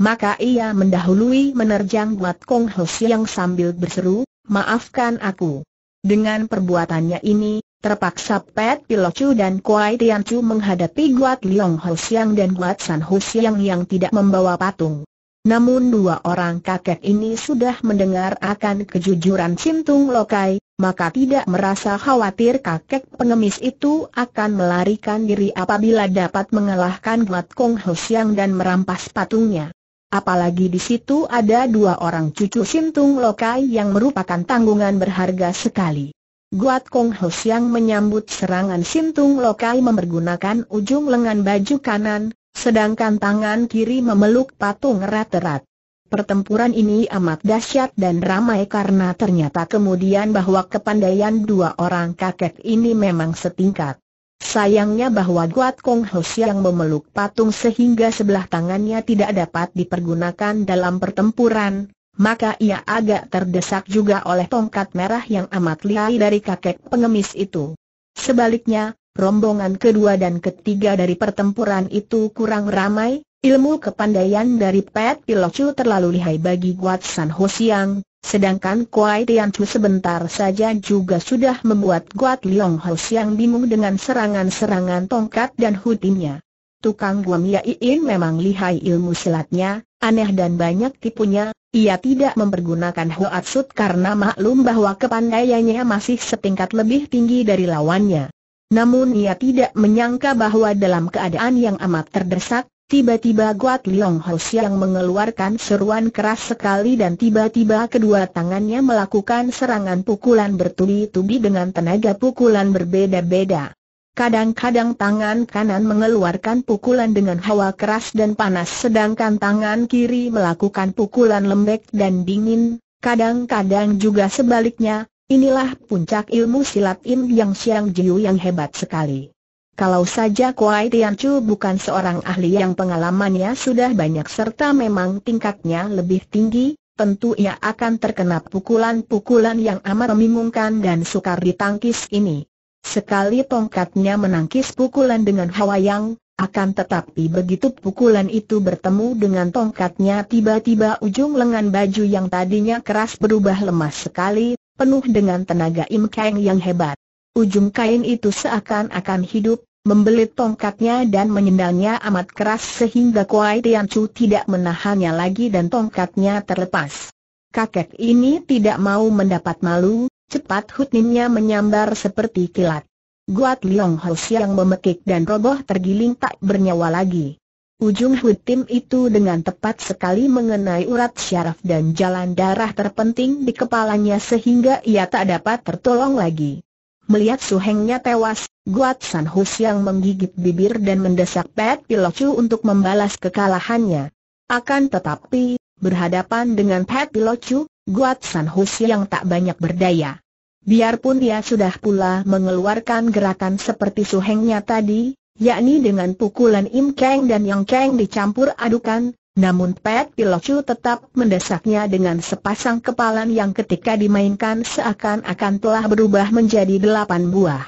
maka ia mendahului menerjang buat Kong Hos yang sambil berseru, maafkan aku. Dengan perbuatannya ini, terpaksa Pet Pilocu dan Kuai menghadapi Guat Liong Hos dan Guat San Hos yang tidak membawa patung. Namun dua orang kakek ini sudah mendengar akan kejujuran Cintung Lokai, maka tidak merasa khawatir kakek pengemis itu akan melarikan diri apabila dapat mengalahkan Guat Kong Ho Siang dan merampas patungnya. Apalagi di situ ada dua orang cucu Sintung Lokai yang merupakan tanggungan berharga sekali. Guat Kong Ho Siang menyambut serangan Sintung Lokai mempergunakan ujung lengan baju kanan, Sedangkan tangan kiri memeluk patung erat-erat. Pertempuran ini amat dahsyat dan ramai karena ternyata kemudian bahwa kepandaian dua orang kakek ini memang setingkat. Sayangnya bahwa Guat Kong Hos yang memeluk patung sehingga sebelah tangannya tidak dapat dipergunakan dalam pertempuran, maka ia agak terdesak juga oleh tongkat merah yang amat lihai dari kakek pengemis itu. Sebaliknya, Rombongan kedua dan ketiga dari pertempuran itu kurang ramai, ilmu kepandaian dari Pet Pilocu terlalu lihai bagi Guat San Ho Siang, sedangkan Kuai Tian Chu sebentar saja juga sudah membuat Guat Liong Ho Siang bingung dengan serangan-serangan tongkat dan hutinya. Tukang Guam memang lihai ilmu silatnya, aneh dan banyak tipunya, ia tidak mempergunakan Sud karena maklum bahwa kepandaiannya masih setingkat lebih tinggi dari lawannya. Namun ia tidak menyangka bahwa dalam keadaan yang amat terdesak, tiba-tiba Guat Liong Ho yang mengeluarkan seruan keras sekali dan tiba-tiba kedua tangannya melakukan serangan pukulan bertubi-tubi dengan tenaga pukulan berbeda-beda. Kadang-kadang tangan kanan mengeluarkan pukulan dengan hawa keras dan panas sedangkan tangan kiri melakukan pukulan lembek dan dingin, kadang-kadang juga sebaliknya, Inilah puncak ilmu silat Im Yang siang Jiu yang hebat sekali. Kalau saja Kuai Tian Chu bukan seorang ahli yang pengalamannya sudah banyak serta memang tingkatnya lebih tinggi, tentu ia akan terkena pukulan-pukulan yang amat membingungkan dan sukar ditangkis ini. Sekali tongkatnya menangkis pukulan dengan hawa yang, akan tetapi begitu pukulan itu bertemu dengan tongkatnya tiba-tiba ujung lengan baju yang tadinya keras berubah lemas sekali, penuh dengan tenaga Im Kang yang hebat. Ujung kain itu seakan-akan hidup, membelit tongkatnya dan menyendangnya amat keras sehingga Kuai Tian Chu tidak menahannya lagi dan tongkatnya terlepas. Kakek ini tidak mau mendapat malu, cepat hutninnya menyambar seperti kilat. Guat Liong Hos yang memekik dan roboh tergiling tak bernyawa lagi. Ujung hutim itu dengan tepat sekali mengenai urat syaraf dan jalan darah terpenting di kepalanya sehingga ia tak dapat tertolong lagi. Melihat suhengnya tewas, Guat San Hus yang menggigit bibir dan mendesak Pat Pilocu untuk membalas kekalahannya. Akan tetapi, berhadapan dengan Pat Pilocu, Guat San Hus yang tak banyak berdaya. Biarpun dia sudah pula mengeluarkan gerakan seperti suhengnya tadi, yakni dengan pukulan Im Kang dan Yang Kang dicampur adukan, namun Pet Pilocu tetap mendesaknya dengan sepasang kepalan yang ketika dimainkan seakan-akan telah berubah menjadi delapan buah.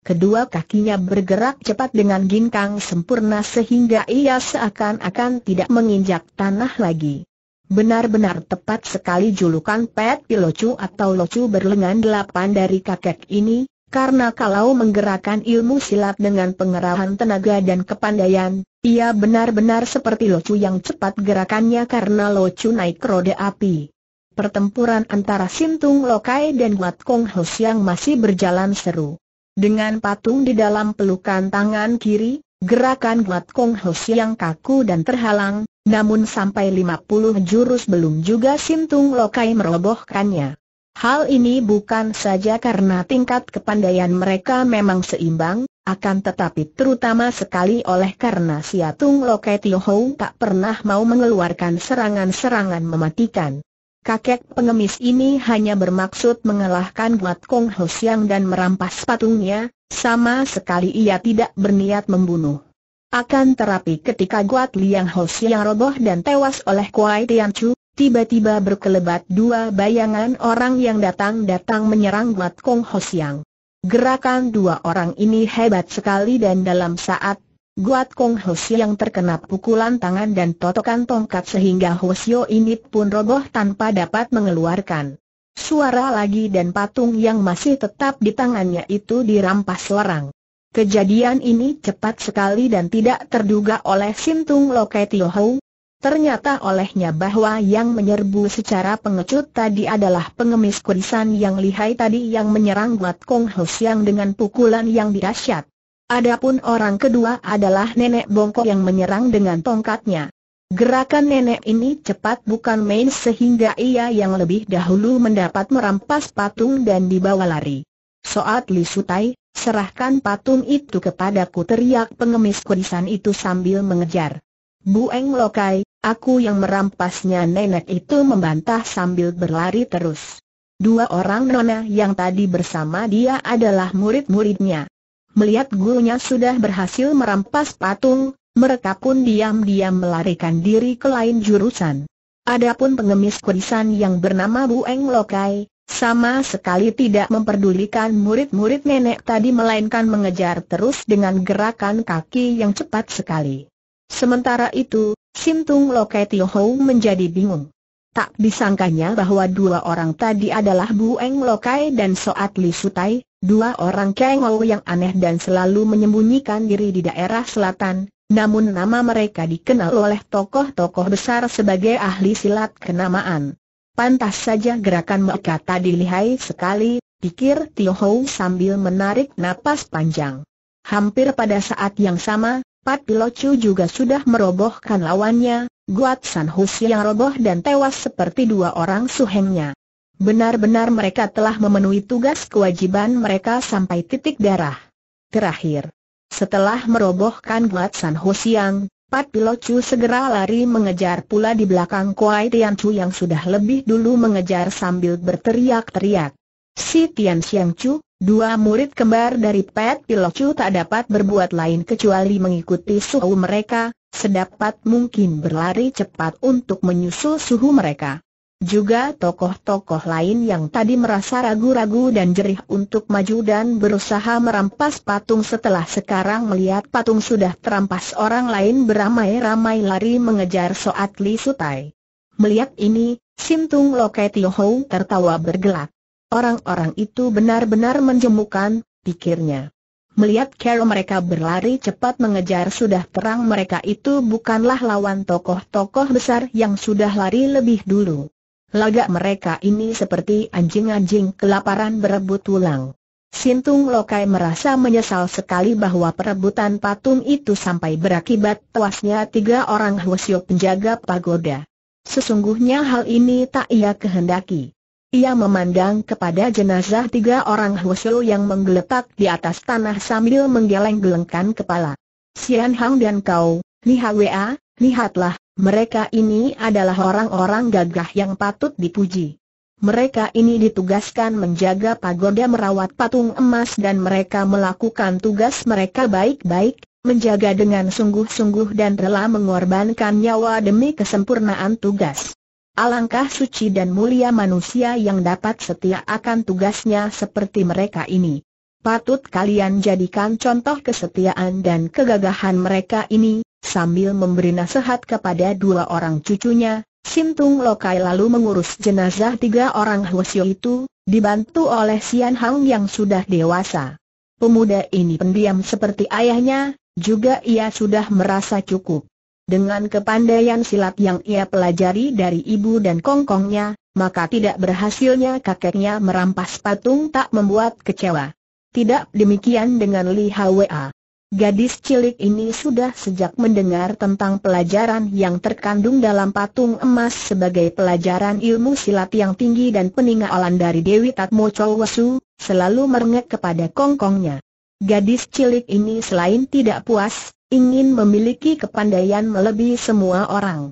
Kedua kakinya bergerak cepat dengan ginkang sempurna sehingga ia seakan-akan tidak menginjak tanah lagi. Benar-benar tepat sekali julukan Pet Pilocu atau Locu berlengan delapan dari kakek ini, karena kalau menggerakkan ilmu silat dengan pengerahan tenaga dan kepandaian, ia benar-benar seperti locu yang cepat gerakannya karena locu naik roda api. Pertempuran antara Sintung Lokai dan Wat Kong Hos yang masih berjalan seru. Dengan patung di dalam pelukan tangan kiri, gerakan Wat Kong Hos yang kaku dan terhalang, namun sampai 50 jurus belum juga Sintung Lokai merobohkannya. Hal ini bukan saja karena tingkat kepandaian mereka memang seimbang, akan tetapi terutama sekali oleh karena Siatung Lokai Tiohou tak pernah mau mengeluarkan serangan-serangan mematikan. Kakek pengemis ini hanya bermaksud mengalahkan Guat Kong Ho Siang dan merampas patungnya, sama sekali ia tidak berniat membunuh. Akan terapi ketika Guat Liang Ho Siang roboh dan tewas oleh Kuai Tian Chu, tiba-tiba berkelebat dua bayangan orang yang datang-datang menyerang Guat Kong Ho Siang. Gerakan dua orang ini hebat sekali dan dalam saat Guat Kong Ho yang terkena pukulan tangan dan totokan tongkat sehingga Hosio ini pun roboh tanpa dapat mengeluarkan suara lagi dan patung yang masih tetap di tangannya itu dirampas orang. Kejadian ini cepat sekali dan tidak terduga oleh Sintung Loketio Hou, Ternyata olehnya bahwa yang menyerbu secara pengecut tadi adalah pengemis kurisan yang lihai tadi yang menyerang Wat Kong Ho Siang dengan pukulan yang dirasyat. Adapun orang kedua adalah nenek bongkok yang menyerang dengan tongkatnya. Gerakan nenek ini cepat bukan main sehingga ia yang lebih dahulu mendapat merampas patung dan dibawa lari. Soat Li Sutai, serahkan patung itu kepadaku teriak pengemis kurisan itu sambil mengejar. Bueng Lokai, Aku yang merampasnya nenek itu membantah sambil berlari terus. Dua orang nona yang tadi bersama dia adalah murid-muridnya. Melihat gurunya sudah berhasil merampas patung, mereka pun diam-diam melarikan diri ke lain jurusan. Adapun pengemis kurisan yang bernama Bu Eng Lokai, sama sekali tidak memperdulikan murid-murid nenek tadi melainkan mengejar terus dengan gerakan kaki yang cepat sekali. Sementara itu, Sintung Lokai Tio Hou menjadi bingung. Tak disangkanya bahwa dua orang tadi adalah Bu Bueng Lokai dan Soat Li Sutai, dua orang kengol yang aneh dan selalu menyembunyikan diri di daerah selatan, namun nama mereka dikenal oleh tokoh-tokoh besar sebagai ahli silat kenamaan. Pantas saja gerakan mereka tadi lihai sekali, pikir Tio Hou sambil menarik napas panjang. Hampir pada saat yang sama, Pat Pilocu juga sudah merobohkan lawannya, Guat San Husi yang roboh dan tewas seperti dua orang suhengnya. Benar-benar mereka telah memenuhi tugas kewajiban mereka sampai titik darah. Terakhir, setelah merobohkan Guat San Hosiang, Pat Pilocu segera lari mengejar pula di belakang Kuai Tian Chu yang sudah lebih dulu mengejar sambil berteriak-teriak. Si Tian Siang Chu, Dua murid kembar dari Pet Pilocu tak dapat berbuat lain kecuali mengikuti suhu mereka, sedapat mungkin berlari cepat untuk menyusul suhu mereka. Juga tokoh-tokoh lain yang tadi merasa ragu-ragu dan jerih untuk maju dan berusaha merampas patung setelah sekarang melihat patung sudah terampas orang lain beramai-ramai lari mengejar Soat Li Sutai. Melihat ini, Sintung Loke Tio tertawa bergelak. Orang-orang itu benar-benar menjemukan, pikirnya. Melihat cara mereka berlari cepat mengejar sudah terang mereka itu bukanlah lawan tokoh-tokoh besar yang sudah lari lebih dulu. Lagak mereka ini seperti anjing-anjing kelaparan berebut tulang. Sintung Lokai merasa menyesal sekali bahwa perebutan patung itu sampai berakibat tewasnya tiga orang Hwasyo penjaga pagoda. Sesungguhnya hal ini tak ia kehendaki. Ia memandang kepada jenazah tiga orang Hwasyo yang menggeletak di atas tanah sambil menggeleng-gelengkan kepala. Sian Hang dan kau, Li Hwa, lihatlah, mereka ini adalah orang-orang gagah yang patut dipuji. Mereka ini ditugaskan menjaga pagoda merawat patung emas dan mereka melakukan tugas mereka baik-baik, menjaga dengan sungguh-sungguh dan rela mengorbankan nyawa demi kesempurnaan tugas. Alangkah suci dan mulia manusia yang dapat setia akan tugasnya seperti mereka ini. Patut kalian jadikan contoh kesetiaan dan kegagahan mereka ini, sambil memberi nasihat kepada dua orang cucunya, Sintung Lokai lalu mengurus jenazah tiga orang Hwasyo itu, dibantu oleh Sian Hang yang sudah dewasa. Pemuda ini pendiam seperti ayahnya, juga ia sudah merasa cukup. Dengan kepandaian silat yang ia pelajari dari ibu dan kongkongnya, maka tidak berhasilnya kakeknya merampas patung tak membuat kecewa. Tidak demikian dengan Li Hwa. Gadis cilik ini sudah sejak mendengar tentang pelajaran yang terkandung dalam patung emas sebagai pelajaran ilmu silat yang tinggi dan peninggalan dari Dewi Tatmo Chowesu, selalu merengek kepada kongkongnya. Gadis cilik ini selain tidak puas, ingin memiliki kepandaian melebihi semua orang.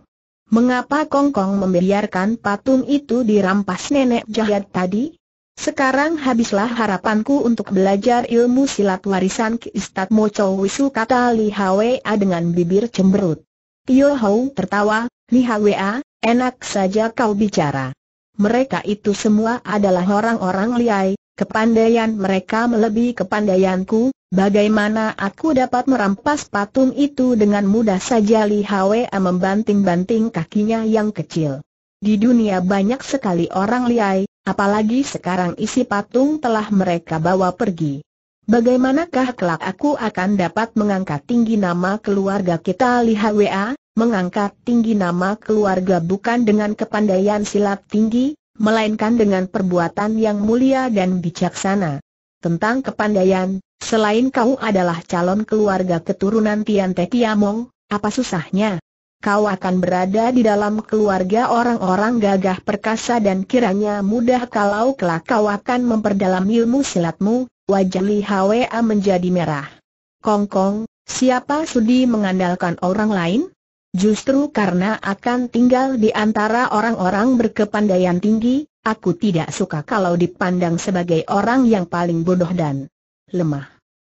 Mengapa Kongkong Kong membiarkan patung itu dirampas nenek jahat tadi? Sekarang habislah harapanku untuk belajar ilmu silat warisan Kiistat Mocho Wisu kata Li Hwa dengan bibir cemberut. Tio Hou tertawa, Li Hwa, enak saja kau bicara. Mereka itu semua adalah orang-orang liai, Kepandaian mereka melebihi kepandaianku, bagaimana aku dapat merampas patung itu dengan mudah saja Li Hwa membanting-banting kakinya yang kecil. Di dunia banyak sekali orang liai, apalagi sekarang isi patung telah mereka bawa pergi. Bagaimanakah kelak aku akan dapat mengangkat tinggi nama keluarga kita Li Hwa, mengangkat tinggi nama keluarga bukan dengan kepandaian silat tinggi, melainkan dengan perbuatan yang mulia dan bijaksana. Tentang kepandaian, selain kau adalah calon keluarga keturunan Tian Te Tiamong, apa susahnya? Kau akan berada di dalam keluarga orang-orang gagah perkasa dan kiranya mudah kalau kelak kau akan memperdalam ilmu silatmu, wajah Li Hwa menjadi merah. Kongkong, siapa sudi mengandalkan orang lain? Justru karena akan tinggal di antara orang-orang berkepandaian tinggi, aku tidak suka kalau dipandang sebagai orang yang paling bodoh dan lemah.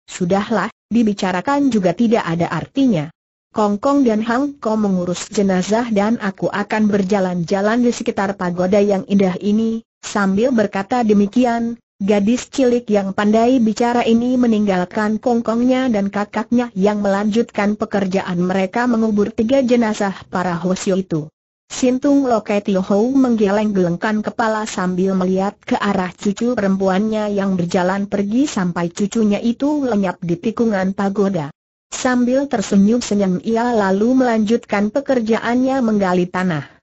Sudahlah, dibicarakan juga tidak ada artinya. Kongkong dan Hang Kau mengurus jenazah dan aku akan berjalan-jalan di sekitar pagoda yang indah ini, sambil berkata demikian, Gadis cilik yang pandai bicara ini meninggalkan kongkongnya dan kakaknya yang melanjutkan pekerjaan mereka mengubur tiga jenazah para hosyo itu. Sintung Lokai Tio menggeleng-gelengkan kepala sambil melihat ke arah cucu perempuannya yang berjalan pergi sampai cucunya itu lenyap di tikungan pagoda. Sambil tersenyum senyum ia lalu melanjutkan pekerjaannya menggali tanah.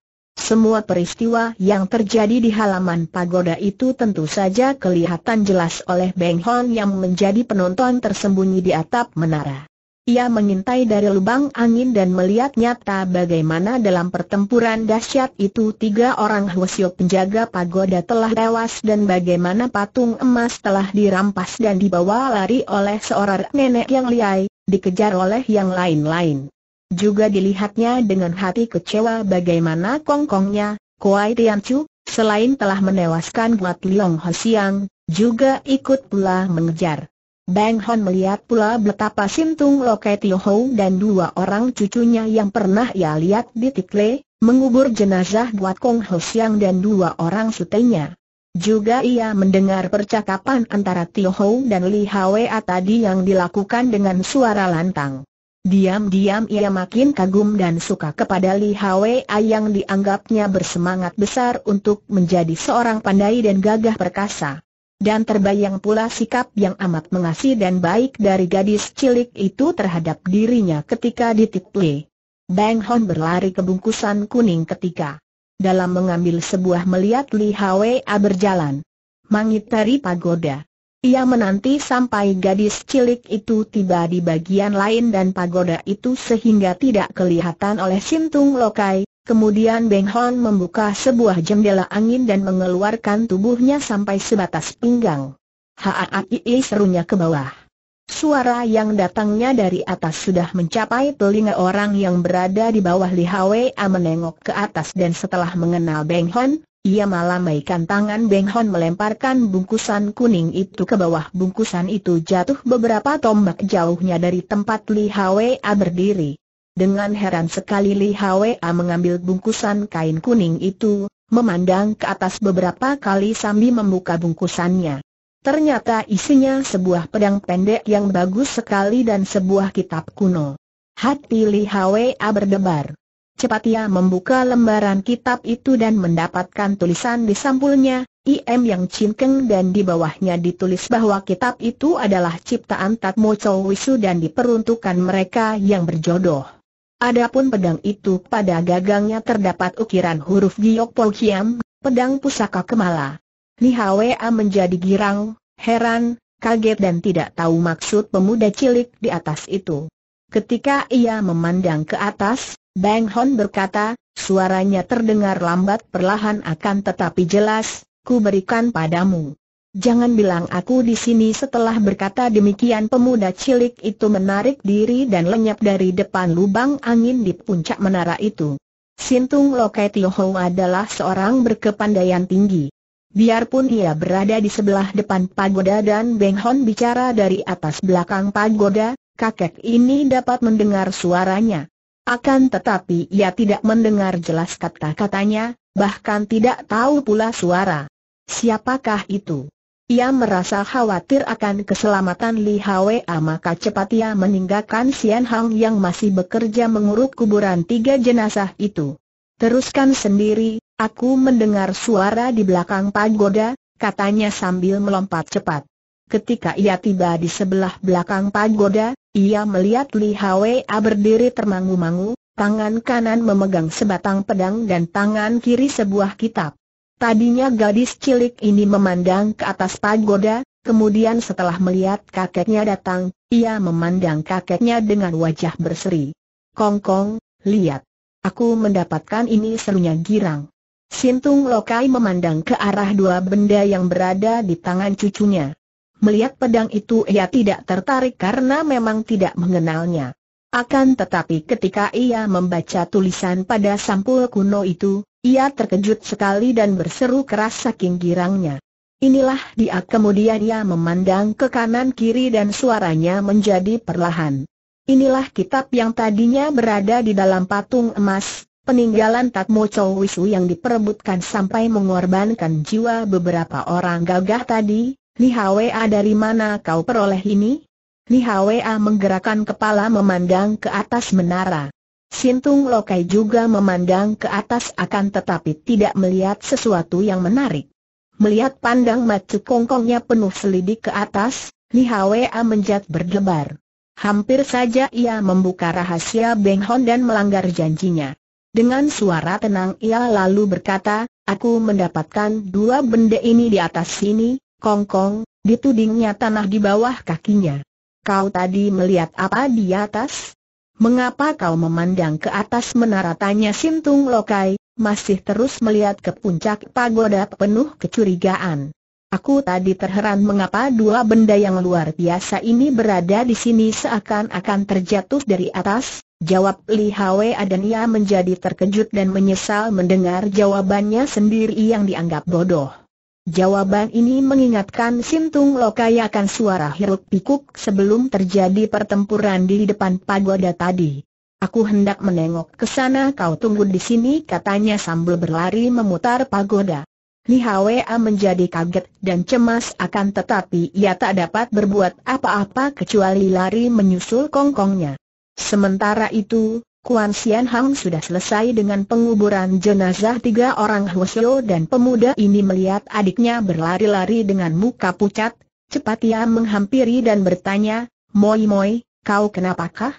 Semua peristiwa yang terjadi di halaman pagoda itu tentu saja kelihatan jelas oleh Beng Hon yang menjadi penonton tersembunyi di atap menara. Ia mengintai dari lubang angin dan melihat nyata bagaimana dalam pertempuran dahsyat itu tiga orang Hwasyo penjaga pagoda telah tewas dan bagaimana patung emas telah dirampas dan dibawa lari oleh seorang nenek yang liai, dikejar oleh yang lain-lain. Juga dilihatnya dengan hati kecewa bagaimana kongkongnya, Kuai Tian Chu, selain telah menewaskan Guat Liong Ho Siang, juga ikut pula mengejar. Bang Hon melihat pula betapa Sintung Lokai Tio Ho dan dua orang cucunya yang pernah ia lihat di Tikle, mengubur jenazah buat Kong Ho Siang dan dua orang sutenya. Juga ia mendengar percakapan antara Tio Ho dan Li Hwa tadi yang dilakukan dengan suara lantang. Diam-diam ia makin kagum dan suka kepada Li Hwa yang dianggapnya bersemangat besar untuk menjadi seorang pandai dan gagah perkasa. Dan terbayang pula sikap yang amat mengasihi dan baik dari gadis cilik itu terhadap dirinya ketika ditipu. Bang Hon berlari ke bungkusan kuning ketika dalam mengambil sebuah melihat Li Hwa berjalan. Mangitari Pagoda ia menanti sampai gadis cilik itu tiba di bagian lain dan pagoda itu sehingga tidak kelihatan oleh Sintung Lokai, kemudian Beng Hon membuka sebuah jendela angin dan mengeluarkan tubuhnya sampai sebatas pinggang. Haai serunya ke bawah. Suara yang datangnya dari atas sudah mencapai telinga orang yang berada di bawah Li Hwa menengok ke atas dan setelah mengenal Beng Hon, ia malah maikan tangan Beng Hon melemparkan bungkusan kuning itu ke bawah bungkusan itu jatuh beberapa tombak jauhnya dari tempat Li Hwa berdiri. Dengan heran sekali Li Hwa mengambil bungkusan kain kuning itu, memandang ke atas beberapa kali sambil membuka bungkusannya. Ternyata isinya sebuah pedang pendek yang bagus sekali dan sebuah kitab kuno. Hati Li Hwa berdebar. Cepat ia membuka lembaran kitab itu dan mendapatkan tulisan di sampulnya, IM yang cinkeng dan di bawahnya ditulis bahwa kitab itu adalah ciptaan Tatmo Chow Wisu dan diperuntukkan mereka yang berjodoh. Adapun pedang itu pada gagangnya terdapat ukiran huruf Giok Pol Kiam, pedang pusaka Kemala. Li Hwa menjadi girang, heran, kaget dan tidak tahu maksud pemuda cilik di atas itu. Ketika ia memandang ke atas, Bang Hon berkata, suaranya terdengar lambat perlahan akan tetapi jelas, ku berikan padamu. Jangan bilang aku di sini setelah berkata demikian pemuda cilik itu menarik diri dan lenyap dari depan lubang angin di puncak menara itu. Sintung Lokai Tio adalah seorang berkepandaian tinggi. Biarpun ia berada di sebelah depan pagoda dan Beng Hon bicara dari atas belakang pagoda, kakek ini dapat mendengar suaranya. Akan tetapi ia tidak mendengar jelas kata-katanya, bahkan tidak tahu pula suara. Siapakah itu? Ia merasa khawatir akan keselamatan Li Hwa maka cepat ia meninggalkan Sian Hang yang masih bekerja menguruk kuburan tiga jenazah itu. Teruskan sendiri, aku mendengar suara di belakang pagoda, katanya sambil melompat cepat. Ketika ia tiba di sebelah belakang pagoda, ia melihat Li Hwa berdiri termangu-mangu, tangan kanan memegang sebatang pedang dan tangan kiri sebuah kitab. Tadinya gadis cilik ini memandang ke atas pagoda, kemudian setelah melihat kakeknya datang, ia memandang kakeknya dengan wajah berseri. Kongkong, Kong, lihat. Aku mendapatkan ini serunya girang. Sintung Lokai memandang ke arah dua benda yang berada di tangan cucunya. Melihat pedang itu ia tidak tertarik karena memang tidak mengenalnya. Akan tetapi ketika ia membaca tulisan pada sampul kuno itu, ia terkejut sekali dan berseru keras saking girangnya. Inilah dia kemudian ia memandang ke kanan kiri dan suaranya menjadi perlahan. Inilah kitab yang tadinya berada di dalam patung emas, peninggalan Tatmo Chow Wisu yang diperebutkan sampai mengorbankan jiwa beberapa orang gagah tadi, Hwa dari mana kau peroleh ini? Nihawe menggerakkan kepala memandang ke atas menara. Sintung Lokai juga memandang ke atas akan tetapi tidak melihat sesuatu yang menarik. Melihat pandang macu kongkongnya penuh selidik ke atas, Nihawe menjat berdebar. Hampir saja ia membuka rahasia Beng Hon dan melanggar janjinya. Dengan suara tenang ia lalu berkata, Aku mendapatkan dua benda ini di atas sini, Kongkong, ditudingnya tanah di bawah kakinya. Kau tadi melihat apa di atas? Mengapa kau memandang ke atas menara tanya Sintung Lokai, masih terus melihat ke puncak pagoda penuh kecurigaan. Aku tadi terheran mengapa dua benda yang luar biasa ini berada di sini seakan-akan terjatuh dari atas, jawab Li Hwe dan menjadi terkejut dan menyesal mendengar jawabannya sendiri yang dianggap bodoh. Jawaban ini mengingatkan Sintung Lokai akan suara hiruk pikuk sebelum terjadi pertempuran di depan pagoda tadi. Aku hendak menengok ke sana kau tunggu di sini katanya sambil berlari memutar pagoda. Li Hwa menjadi kaget dan cemas akan tetapi ia tak dapat berbuat apa-apa kecuali lari menyusul kongkongnya. Sementara itu, Kuan Sian Hang sudah selesai dengan penguburan jenazah tiga orang Hwasyo dan pemuda ini melihat adiknya berlari-lari dengan muka pucat, cepat ia menghampiri dan bertanya, Moi Moi, kau kenapakah?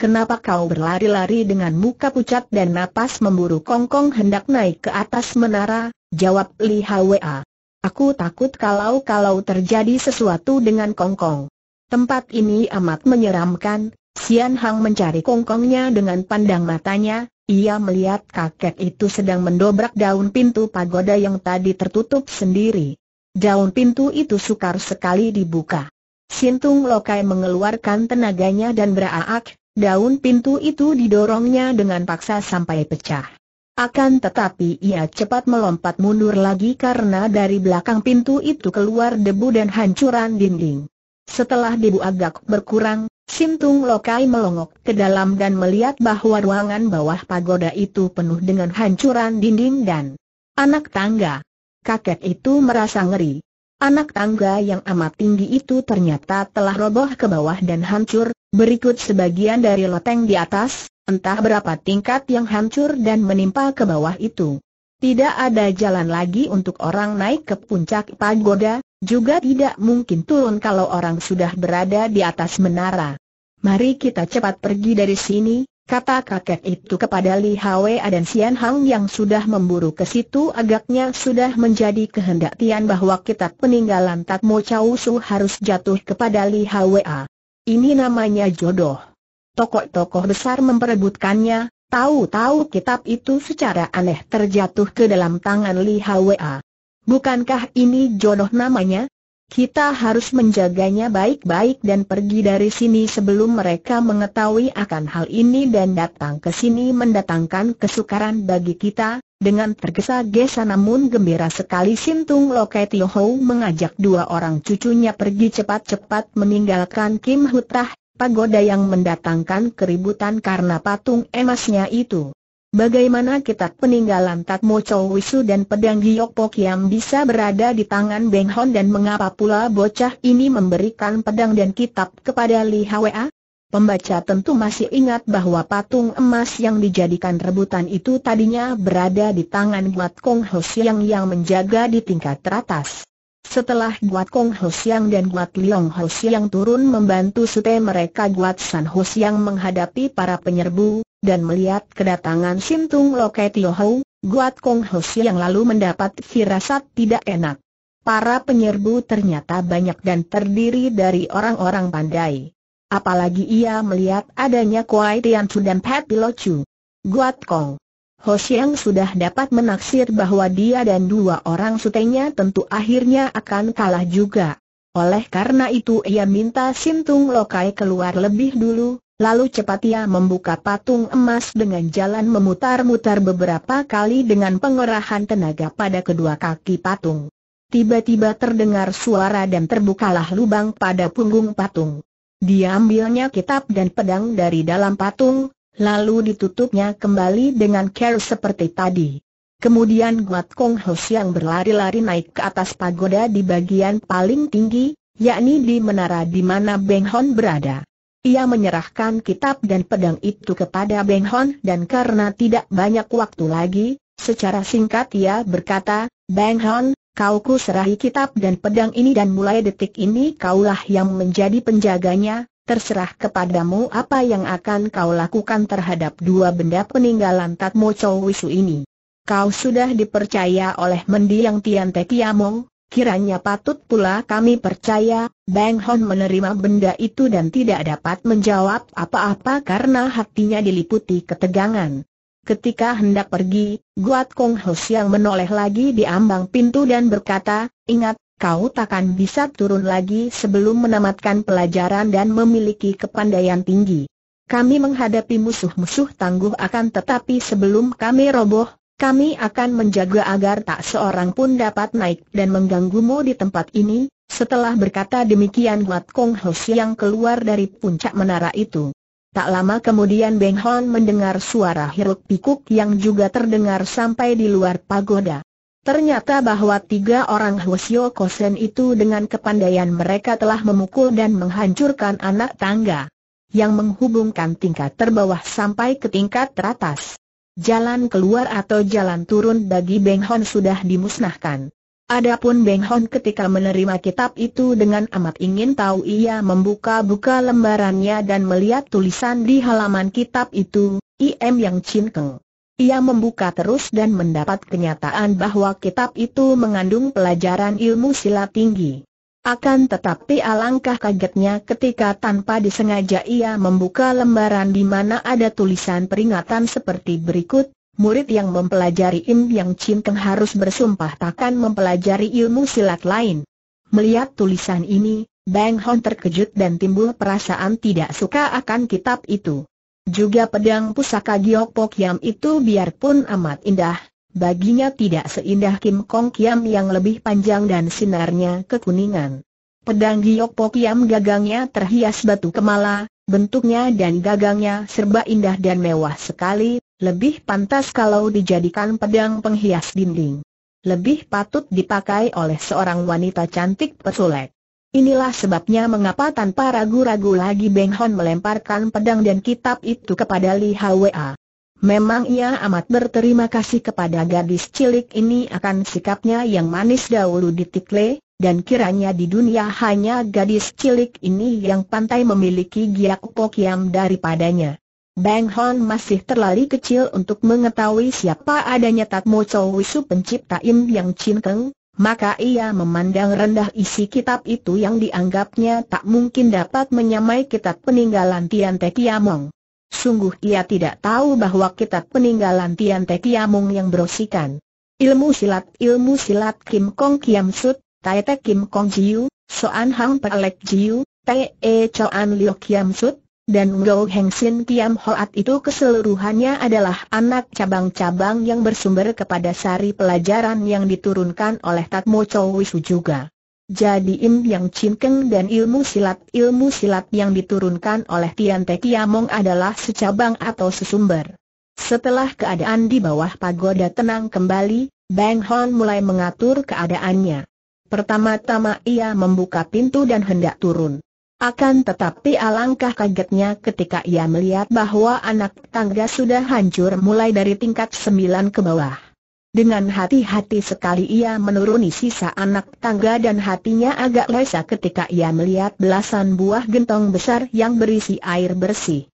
Kenapa kau berlari-lari dengan muka pucat dan napas memburu kongkong hendak naik ke atas menara? Jawab Li Hwa. Aku takut kalau-kalau terjadi sesuatu dengan kongkong. Tempat ini amat menyeramkan, Xian Hang mencari kongkongnya dengan pandang matanya, ia melihat kakek itu sedang mendobrak daun pintu pagoda yang tadi tertutup sendiri. Daun pintu itu sukar sekali dibuka. Sintung Lokai mengeluarkan tenaganya dan beraak, daun pintu itu didorongnya dengan paksa sampai pecah. Akan tetapi ia cepat melompat mundur lagi karena dari belakang pintu itu keluar debu dan hancuran dinding. Setelah debu agak berkurang, Sintung Lokai melongok ke dalam dan melihat bahwa ruangan bawah pagoda itu penuh dengan hancuran dinding dan anak tangga. Kakek itu merasa ngeri. Anak tangga yang amat tinggi itu ternyata telah roboh ke bawah dan hancur, berikut sebagian dari loteng di atas, entah berapa tingkat yang hancur dan menimpa ke bawah itu. Tidak ada jalan lagi untuk orang naik ke puncak pagoda, juga tidak mungkin turun kalau orang sudah berada di atas menara. Mari kita cepat pergi dari sini, kata kakek itu kepada Li Hwa dan Sian Hang yang sudah memburu ke situ agaknya sudah menjadi kehendak Tian bahwa kitab peninggalan Tatmo Chau Su harus jatuh kepada Li Hwa. Ini namanya jodoh. Tokoh-tokoh besar memperebutkannya, Tahu-tahu kitab itu secara aneh terjatuh ke dalam tangan Li Hwa. Bukankah ini jodoh namanya? Kita harus menjaganya baik-baik dan pergi dari sini sebelum mereka mengetahui akan hal ini dan datang ke sini mendatangkan kesukaran bagi kita. Dengan tergesa-gesa namun gembira sekali Sintung Lokai Tio mengajak dua orang cucunya pergi cepat-cepat meninggalkan Kim Hutah pagoda yang mendatangkan keributan karena patung emasnya itu. Bagaimana kitab peninggalan Tatmo Chow Wisu dan pedang Giyok yang bisa berada di tangan Beng Hon dan mengapa pula bocah ini memberikan pedang dan kitab kepada Li Hwa? Pembaca tentu masih ingat bahwa patung emas yang dijadikan rebutan itu tadinya berada di tangan Guat Kong Ho Siang yang menjaga di tingkat teratas. Setelah Guat Kong Ho Siang dan Guat Liong Ho Siang turun membantu sute mereka Guat San Ho Siang menghadapi para penyerbu, dan melihat kedatangan Sintung Lokai Tio Ho, Guat Kong Ho Siang lalu mendapat firasat tidak enak. Para penyerbu ternyata banyak dan terdiri dari orang-orang pandai. Apalagi ia melihat adanya Kuai Tian Chu dan Pat Chu. Guat Kong Ho Xiang sudah dapat menaksir bahwa dia dan dua orang sutenya tentu akhirnya akan kalah juga. Oleh karena itu ia minta Sintung Lokai keluar lebih dulu, lalu cepat ia membuka patung emas dengan jalan memutar-mutar beberapa kali dengan pengerahan tenaga pada kedua kaki patung. Tiba-tiba terdengar suara dan terbukalah lubang pada punggung patung. Diambilnya kitab dan pedang dari dalam patung, lalu ditutupnya kembali dengan care seperti tadi. Kemudian Guat Kong Hos yang berlari-lari naik ke atas pagoda di bagian paling tinggi, yakni di menara di mana Beng Hon berada. Ia menyerahkan kitab dan pedang itu kepada Beng Hon dan karena tidak banyak waktu lagi, secara singkat ia berkata, Beng Hon, kau ku serahi kitab dan pedang ini dan mulai detik ini kaulah yang menjadi penjaganya, terserah kepadamu apa yang akan kau lakukan terhadap dua benda peninggalan Tatmo Chow Wisu ini. Kau sudah dipercaya oleh mendiang Tian Te Tiamong, kiranya patut pula kami percaya, Bang Hon menerima benda itu dan tidak dapat menjawab apa-apa karena hatinya diliputi ketegangan. Ketika hendak pergi, Guat Kong Hos menoleh lagi di ambang pintu dan berkata, ingat, kau takkan bisa turun lagi sebelum menamatkan pelajaran dan memiliki kepandaian tinggi. Kami menghadapi musuh-musuh tangguh akan tetapi sebelum kami roboh, kami akan menjaga agar tak seorang pun dapat naik dan mengganggumu di tempat ini, setelah berkata demikian Wat Kong Ho yang keluar dari puncak menara itu. Tak lama kemudian Beng Hon mendengar suara hiruk pikuk yang juga terdengar sampai di luar pagoda. Ternyata bahwa tiga orang Hwasyo Kosen itu dengan kepandaian mereka telah memukul dan menghancurkan anak tangga yang menghubungkan tingkat terbawah sampai ke tingkat teratas. Jalan keluar atau jalan turun bagi Beng Hon sudah dimusnahkan. Adapun Beng Hon ketika menerima kitab itu dengan amat ingin tahu ia membuka-buka lembarannya dan melihat tulisan di halaman kitab itu, IM yang Keng. Ia membuka terus dan mendapat kenyataan bahwa kitab itu mengandung pelajaran ilmu silat tinggi. Akan tetapi alangkah kagetnya ketika tanpa disengaja ia membuka lembaran di mana ada tulisan peringatan seperti berikut, murid yang mempelajari Im Yang Cinteng harus bersumpah takkan mempelajari ilmu silat lain. Melihat tulisan ini, Bang Hon terkejut dan timbul perasaan tidak suka akan kitab itu. Juga pedang pusaka Giok Pok Yam itu biarpun amat indah, baginya tidak seindah Kim Kong Kiam yang lebih panjang dan sinarnya kekuningan. Pedang Giok Pok Yam gagangnya terhias batu kemala, bentuknya dan gagangnya serba indah dan mewah sekali, lebih pantas kalau dijadikan pedang penghias dinding. Lebih patut dipakai oleh seorang wanita cantik pesulek. Inilah sebabnya mengapa tanpa ragu-ragu lagi Beng Hon melemparkan pedang dan kitab itu kepada Li Hwa. Memang ia amat berterima kasih kepada gadis cilik ini akan sikapnya yang manis dahulu di Tikle, dan kiranya di dunia hanya gadis cilik ini yang pantai memiliki giak pokiam daripadanya. bang Hon masih terlalu kecil untuk mengetahui siapa adanya Tatmo Chow Wisu pencipta Im Yang Chin Keng, maka ia memandang rendah isi kitab itu yang dianggapnya tak mungkin dapat menyamai kitab peninggalan Tian Te Kiamong. Sungguh ia tidak tahu bahwa kitab peninggalan Tian Te Kiamong yang berosikan ilmu silat ilmu silat Kim Kong Kiam Sut, Tai Te Kim Kong Jiu, Soan Hang Pelek Jiu, Te E Choan Liu Kiam Sut, dan Ngou Heng Sin Kiam Hoat itu keseluruhannya adalah anak cabang-cabang yang bersumber kepada sari pelajaran yang diturunkan oleh Tat Mo Chow Wisu juga. Jadi Im Yang Chin Keng dan ilmu silat-ilmu silat yang diturunkan oleh Tian Te Kiamong adalah secabang atau sesumber. Setelah keadaan di bawah pagoda tenang kembali, Bang Hon mulai mengatur keadaannya. Pertama-tama ia membuka pintu dan hendak turun. Akan tetapi alangkah kagetnya ketika ia melihat bahwa anak tangga sudah hancur mulai dari tingkat sembilan ke bawah. Dengan hati-hati sekali ia menuruni sisa anak tangga dan hatinya agak lesa ketika ia melihat belasan buah gentong besar yang berisi air bersih.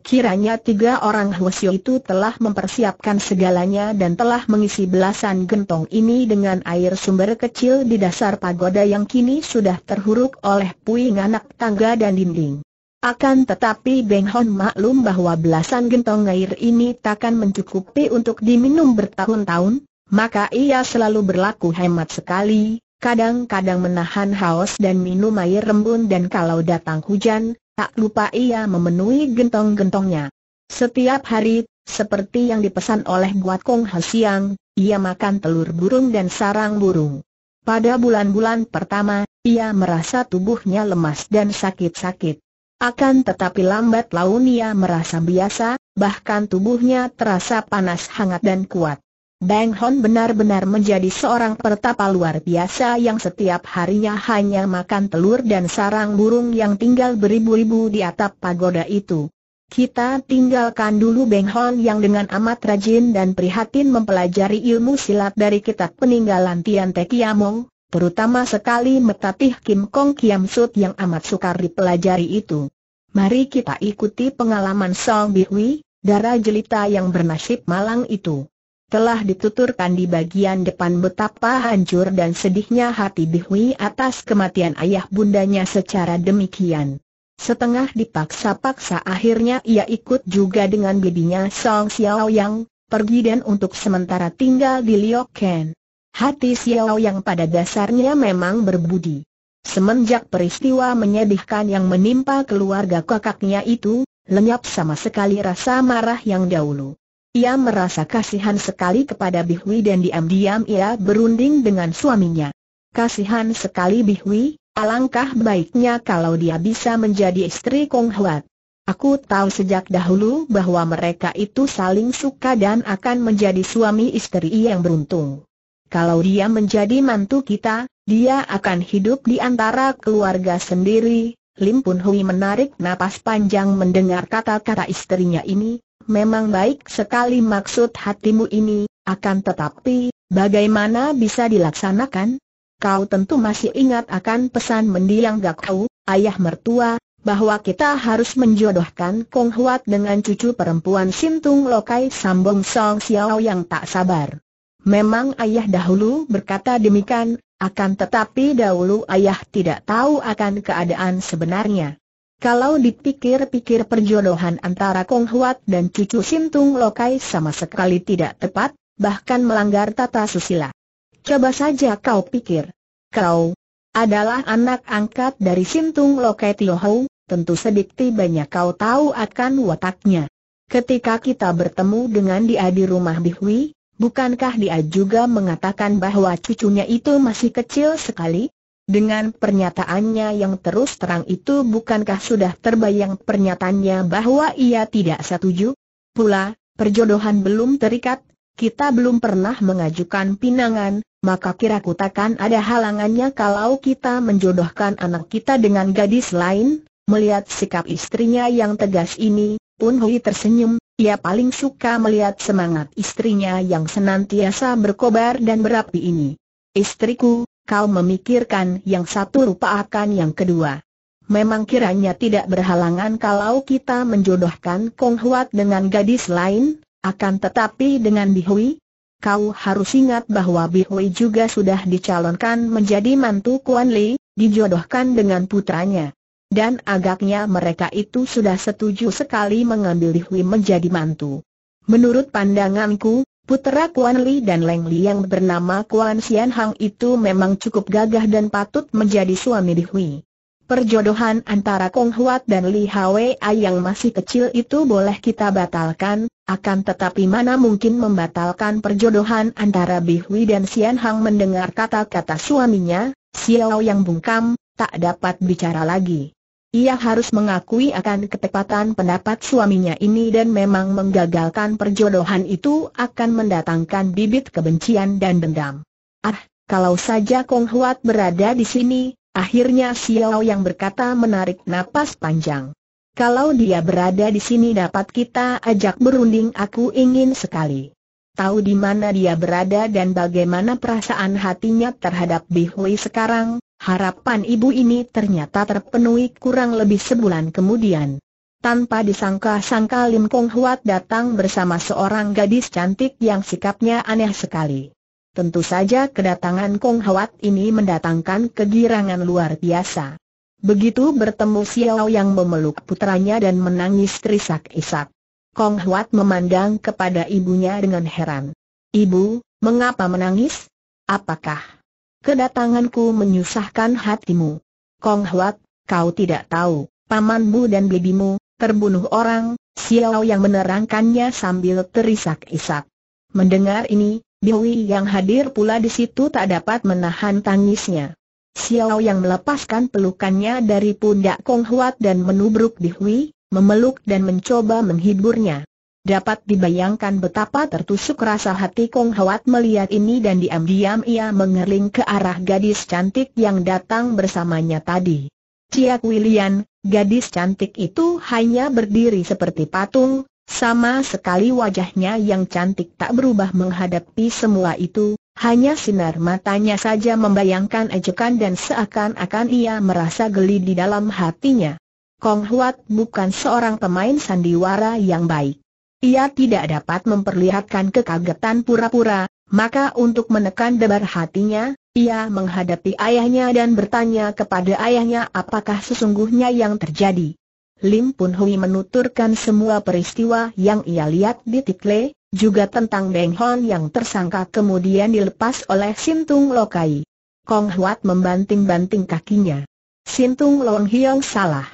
Kiranya tiga orang Hwasyo itu telah mempersiapkan segalanya dan telah mengisi belasan gentong ini dengan air sumber kecil di dasar pagoda yang kini sudah terhuruk oleh puing anak tangga dan dinding. Akan tetapi Beng Hon maklum bahwa belasan gentong air ini takkan mencukupi untuk diminum bertahun-tahun, maka ia selalu berlaku hemat sekali, kadang-kadang menahan haus dan minum air rembun dan kalau datang hujan, Tak lupa ia memenuhi gentong-gentongnya. Setiap hari, seperti yang dipesan oleh Guat Kong Hsiang, ia makan telur burung dan sarang burung. Pada bulan-bulan pertama, ia merasa tubuhnya lemas dan sakit-sakit. Akan tetapi lambat laun ia merasa biasa, bahkan tubuhnya terasa panas hangat dan kuat. Bang Hon benar-benar menjadi seorang pertapa luar biasa yang setiap harinya hanya makan telur dan sarang burung yang tinggal beribu-ribu di atap pagoda itu. Kita tinggalkan dulu Bang Hon yang dengan amat rajin dan prihatin mempelajari ilmu silat dari kitab peninggalan Tian Te Kiamong, terutama sekali metatih Kim Kong Kiam Sut yang amat sukar dipelajari itu. Mari kita ikuti pengalaman Song Bihui, darah jelita yang bernasib malang itu telah dituturkan di bagian depan betapa hancur dan sedihnya hati Bihwi atas kematian ayah bundanya secara demikian. Setengah dipaksa-paksa akhirnya ia ikut juga dengan bibinya Song Xiao Yang, pergi dan untuk sementara tinggal di Liu Ken. Hati Xiao Yang pada dasarnya memang berbudi. Semenjak peristiwa menyedihkan yang menimpa keluarga kakaknya itu, lenyap sama sekali rasa marah yang dahulu. Ia merasa kasihan sekali kepada Bihwi dan diam-diam ia berunding dengan suaminya. Kasihan sekali Bihwi, alangkah baiknya kalau dia bisa menjadi istri Kong Huat. Aku tahu sejak dahulu bahwa mereka itu saling suka dan akan menjadi suami istri yang beruntung. Kalau dia menjadi mantu kita, dia akan hidup di antara keluarga sendiri. Lim Pun Hui menarik napas panjang mendengar kata-kata istrinya ini, memang baik sekali maksud hatimu ini, akan tetapi, bagaimana bisa dilaksanakan? Kau tentu masih ingat akan pesan mendiang Gak Kau, ayah mertua, bahwa kita harus menjodohkan Kong Huat dengan cucu perempuan Sintung Lokai Sambong Song Xiao yang tak sabar. Memang ayah dahulu berkata demikian, akan tetapi dahulu ayah tidak tahu akan keadaan sebenarnya. Kalau dipikir-pikir perjodohan antara Kong Huat dan cucu Sintung Lokai sama sekali tidak tepat, bahkan melanggar tata susila. Coba saja kau pikir. Kau adalah anak angkat dari Sintung Lokai Tiohou, tentu sedikti banyak kau tahu akan wataknya. Ketika kita bertemu dengan dia di rumah Bihwi, bukankah dia juga mengatakan bahwa cucunya itu masih kecil sekali? Dengan pernyataannya yang terus terang itu bukankah sudah terbayang pernyataannya bahwa ia tidak setuju? Pula, perjodohan belum terikat, kita belum pernah mengajukan pinangan, maka kira takkan ada halangannya kalau kita menjodohkan anak kita dengan gadis lain. Melihat sikap istrinya yang tegas ini, Pun Hui tersenyum, ia paling suka melihat semangat istrinya yang senantiasa berkobar dan berapi ini. Istriku, kau memikirkan yang satu rupa akan yang kedua. Memang kiranya tidak berhalangan kalau kita menjodohkan Kong Huat dengan gadis lain, akan tetapi dengan Bihui, kau harus ingat bahwa Bihui juga sudah dicalonkan menjadi mantu Kuan Li, dijodohkan dengan putranya. Dan agaknya mereka itu sudah setuju sekali mengambil Bihui menjadi mantu. Menurut pandanganku, Putera Kuan Li dan Leng Li yang bernama Kuan Xian Hang itu memang cukup gagah dan patut menjadi suami di Hui. Perjodohan antara Kong Huat dan Li Hwa yang masih kecil itu boleh kita batalkan, akan tetapi mana mungkin membatalkan perjodohan antara Bi Hui dan Xian Hang mendengar kata-kata suaminya, Xiao yang bungkam, tak dapat bicara lagi. Ia harus mengakui akan ketepatan pendapat suaminya ini dan memang menggagalkan perjodohan itu akan mendatangkan bibit kebencian dan dendam. Ah, kalau saja Kong Huat berada di sini, akhirnya Xiao yang berkata menarik napas panjang. Kalau dia berada di sini dapat kita ajak berunding aku ingin sekali. Tahu di mana dia berada dan bagaimana perasaan hatinya terhadap Bihui sekarang, Harapan ibu ini ternyata terpenuhi kurang lebih sebulan kemudian. Tanpa disangka-sangka Lim Kong Huat datang bersama seorang gadis cantik yang sikapnya aneh sekali. Tentu saja kedatangan Kong Huat ini mendatangkan kegirangan luar biasa. Begitu bertemu Xiao yang memeluk putranya dan menangis terisak-isak. Kong Huat memandang kepada ibunya dengan heran. Ibu, mengapa menangis? Apakah kedatanganku menyusahkan hatimu. Kong Huat, kau tidak tahu, pamanmu dan bibimu, terbunuh orang, Xiao yang menerangkannya sambil terisak-isak. Mendengar ini, Biwi yang hadir pula di situ tak dapat menahan tangisnya. Xiao yang melepaskan pelukannya dari pundak Kong Huat dan menubruk Biwi, memeluk dan mencoba menghiburnya. Dapat dibayangkan betapa tertusuk rasa hati Kong Hawat melihat ini dan diam-diam ia mengerling ke arah gadis cantik yang datang bersamanya tadi. Ciak William, gadis cantik itu hanya berdiri seperti patung, sama sekali wajahnya yang cantik tak berubah menghadapi semua itu, hanya sinar matanya saja membayangkan ejekan dan seakan-akan ia merasa geli di dalam hatinya. Kong Huat bukan seorang pemain sandiwara yang baik. Ia tidak dapat memperlihatkan kekagetan pura-pura, maka untuk menekan debar hatinya, ia menghadapi ayahnya dan bertanya kepada ayahnya apakah sesungguhnya yang terjadi. Lim Pun Hui menuturkan semua peristiwa yang ia lihat di Tikle, juga tentang Beng Hon yang tersangka kemudian dilepas oleh Sintung Lokai. Kong Huat membanting-banting kakinya. Sintung Long Hiong salah.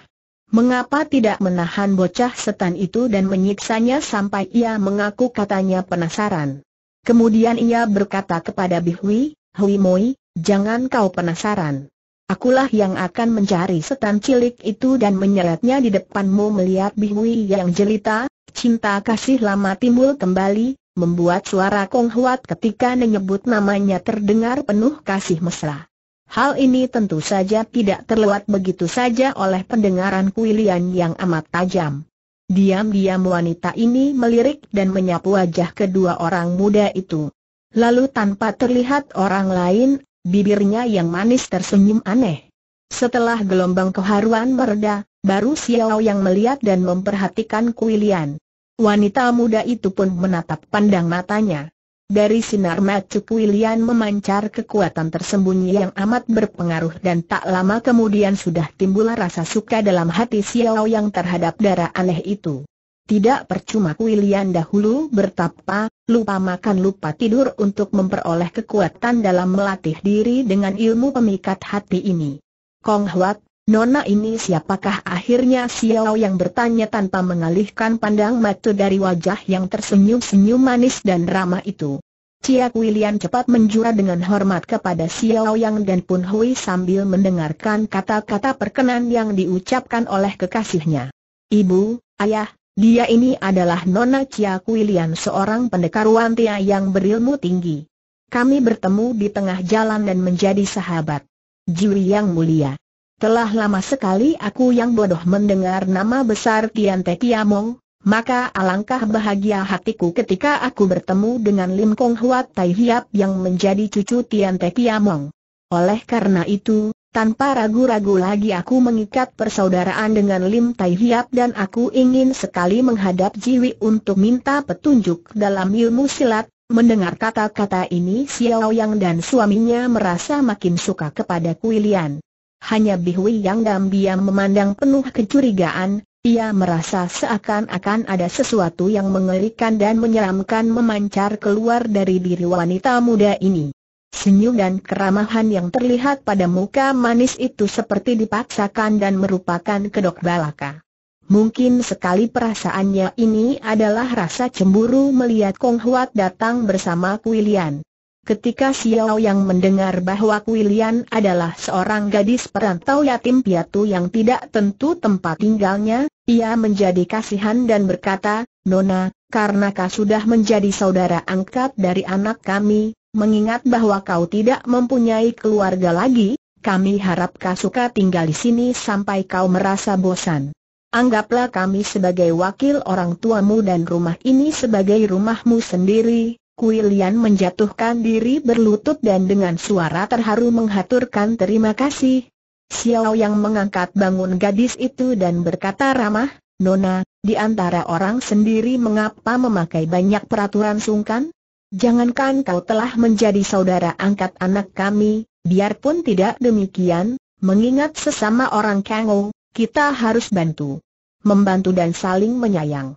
Mengapa tidak menahan bocah setan itu dan menyiksanya sampai ia mengaku katanya penasaran? Kemudian ia berkata kepada Bihui, Hui Moi, jangan kau penasaran. Akulah yang akan mencari setan cilik itu dan menyeretnya di depanmu melihat Bihui yang jelita, cinta kasih lama timbul kembali, membuat suara Kong Huat ketika menyebut namanya terdengar penuh kasih mesra. Hal ini tentu saja tidak terlewat begitu saja oleh pendengaran Kuilian yang amat tajam. Diam-diam wanita ini melirik dan menyapu wajah kedua orang muda itu. Lalu tanpa terlihat orang lain, bibirnya yang manis tersenyum aneh. Setelah gelombang keharuan mereda, baru Xiao yang melihat dan memperhatikan Kuilian. Wanita muda itu pun menatap pandang matanya. Dari sinar mata Puilian memancar kekuatan tersembunyi yang amat berpengaruh dan tak lama kemudian sudah timbul rasa suka dalam hati Xiao yang terhadap darah aneh itu. Tidak percuma Kuilian dahulu bertapa, lupa makan lupa tidur untuk memperoleh kekuatan dalam melatih diri dengan ilmu pemikat hati ini. Kong Huat, Nona ini siapakah akhirnya Xiao yang bertanya tanpa mengalihkan pandang mata dari wajah yang tersenyum-senyum manis dan ramah itu. Cia Kuilian cepat menjura dengan hormat kepada Xiao Yang dan Pun Hui sambil mendengarkan kata-kata perkenan yang diucapkan oleh kekasihnya. Ibu, ayah, dia ini adalah Nona Cia Kuilian seorang pendekar wantia yang berilmu tinggi. Kami bertemu di tengah jalan dan menjadi sahabat. Juri yang mulia. Telah lama sekali aku yang bodoh mendengar nama besar Tian Te Tiamong, maka alangkah bahagia hatiku ketika aku bertemu dengan Lim Kong Huat Tai Hiap yang menjadi cucu Tian Te Tiamong. Oleh karena itu, tanpa ragu-ragu lagi aku mengikat persaudaraan dengan Lim Tai Hiap dan aku ingin sekali menghadap Jiwi untuk minta petunjuk dalam ilmu silat. Mendengar kata-kata ini Xiao Yang dan suaminya merasa makin suka kepada Kuilian. Hanya Bihui yang diam-diam memandang penuh kecurigaan, ia merasa seakan-akan ada sesuatu yang mengerikan dan menyeramkan memancar keluar dari diri wanita muda ini. Senyum dan keramahan yang terlihat pada muka manis itu seperti dipaksakan dan merupakan kedok balaka. Mungkin sekali perasaannya ini adalah rasa cemburu melihat Kong Huat datang bersama Kuilian. Ketika Xiao yang mendengar bahwa Kuilian adalah seorang gadis perantau yatim piatu yang tidak tentu tempat tinggalnya, ia menjadi kasihan dan berkata, Nona, karena kau sudah menjadi saudara angkat dari anak kami, mengingat bahwa kau tidak mempunyai keluarga lagi, kami harap kau suka tinggal di sini sampai kau merasa bosan. Anggaplah kami sebagai wakil orang tuamu dan rumah ini sebagai rumahmu sendiri, Kuilian menjatuhkan diri berlutut dan dengan suara terharu menghaturkan terima kasih. Xiao yang mengangkat bangun gadis itu dan berkata ramah, Nona, di antara orang sendiri mengapa memakai banyak peraturan sungkan? Jangankan kau telah menjadi saudara angkat anak kami, biarpun tidak demikian, mengingat sesama orang Kangou, kita harus bantu. Membantu dan saling menyayang.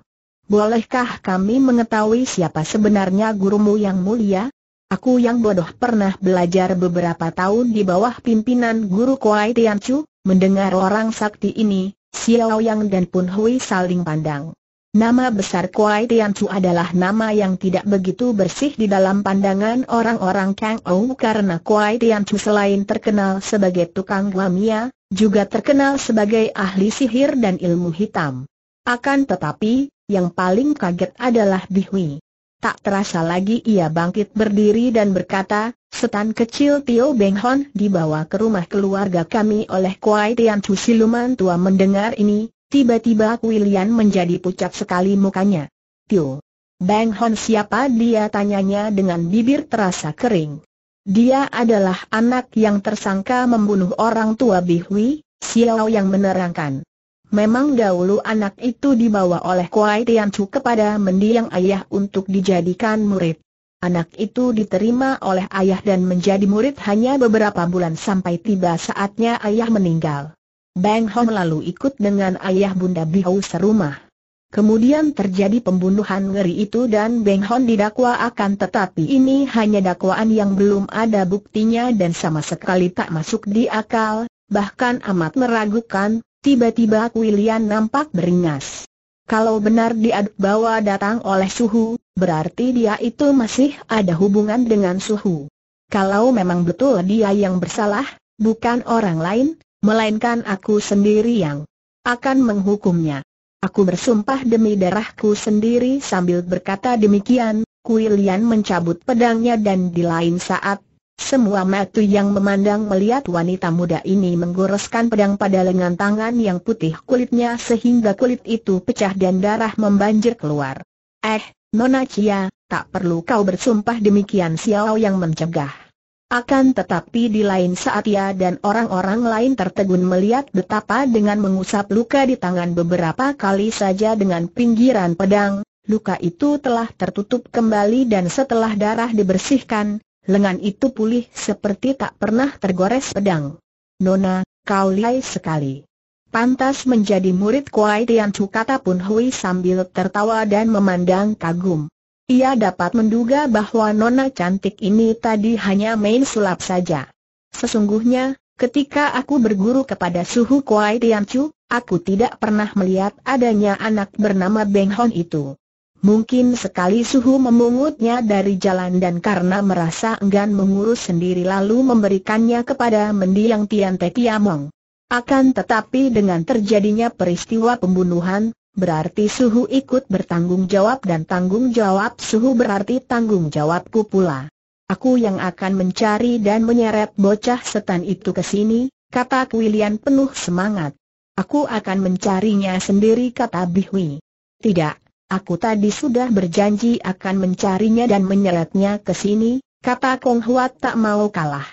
Bolehkah kami mengetahui siapa sebenarnya gurumu yang mulia? Aku yang bodoh pernah belajar beberapa tahun di bawah pimpinan guru Kuai Chu, mendengar orang sakti ini, Xiao Yang dan Pun Hui saling pandang. Nama besar Kuai Chu adalah nama yang tidak begitu bersih di dalam pandangan orang-orang Kang Ou karena Kuai Chu selain terkenal sebagai tukang guamia, juga terkenal sebagai ahli sihir dan ilmu hitam. Akan tetapi, yang paling kaget adalah Bihui. Tak terasa lagi ia bangkit berdiri dan berkata, setan kecil Tio Beng Hon dibawa ke rumah keluarga kami oleh Kuai Tian Chu Siluman Tua mendengar ini, tiba-tiba Kuilian menjadi pucat sekali mukanya. Tio Beng Hon siapa dia tanyanya dengan bibir terasa kering. Dia adalah anak yang tersangka membunuh orang tua Bihui, Xiao yang menerangkan. Memang dahulu anak itu dibawa oleh Kuai Tiancu kepada mendiang ayah untuk dijadikan murid. Anak itu diterima oleh ayah dan menjadi murid hanya beberapa bulan sampai tiba saatnya ayah meninggal. Bang Hong lalu ikut dengan ayah Bunda Bihau serumah. Kemudian terjadi pembunuhan ngeri itu dan Bang Hon didakwa akan tetapi ini hanya dakwaan yang belum ada buktinya dan sama sekali tak masuk di akal, bahkan amat meragukan, Tiba-tiba Kuilian nampak beringas. Kalau benar diaduk bawa datang oleh suhu, berarti dia itu masih ada hubungan dengan suhu. Kalau memang betul dia yang bersalah, bukan orang lain, melainkan aku sendiri yang akan menghukumnya. Aku bersumpah demi darahku sendiri sambil berkata demikian, Kuilian mencabut pedangnya dan di lain saat semua mata yang memandang melihat wanita muda ini menggoreskan pedang pada lengan tangan yang putih kulitnya sehingga kulit itu pecah dan darah membanjir keluar. Eh, Nona Cia, tak perlu kau bersumpah demikian Xiao yang mencegah. Akan tetapi di lain saat ia dan orang-orang lain tertegun melihat betapa dengan mengusap luka di tangan beberapa kali saja dengan pinggiran pedang, luka itu telah tertutup kembali dan setelah darah dibersihkan, Lengan itu pulih seperti tak pernah tergores pedang. Nona, kau lihai sekali. Pantas menjadi murid Kuai Tian Chu kata Pun Hui sambil tertawa dan memandang kagum. Ia dapat menduga bahwa nona cantik ini tadi hanya main sulap saja. Sesungguhnya, ketika aku berguru kepada suhu Kuai Tian Chu, aku tidak pernah melihat adanya anak bernama Beng Hon itu. Mungkin sekali suhu memungutnya dari jalan dan karena merasa enggan mengurus sendiri lalu memberikannya kepada mendiang Tian Te Kiamong. Akan tetapi dengan terjadinya peristiwa pembunuhan, berarti suhu ikut bertanggung jawab dan tanggung jawab suhu berarti tanggung jawabku pula. Aku yang akan mencari dan menyeret bocah setan itu ke sini, kata Kuilian penuh semangat. Aku akan mencarinya sendiri kata Bihui. Tidak, Aku tadi sudah berjanji akan mencarinya dan menyeretnya ke sini, kata Kong Huat tak mau kalah.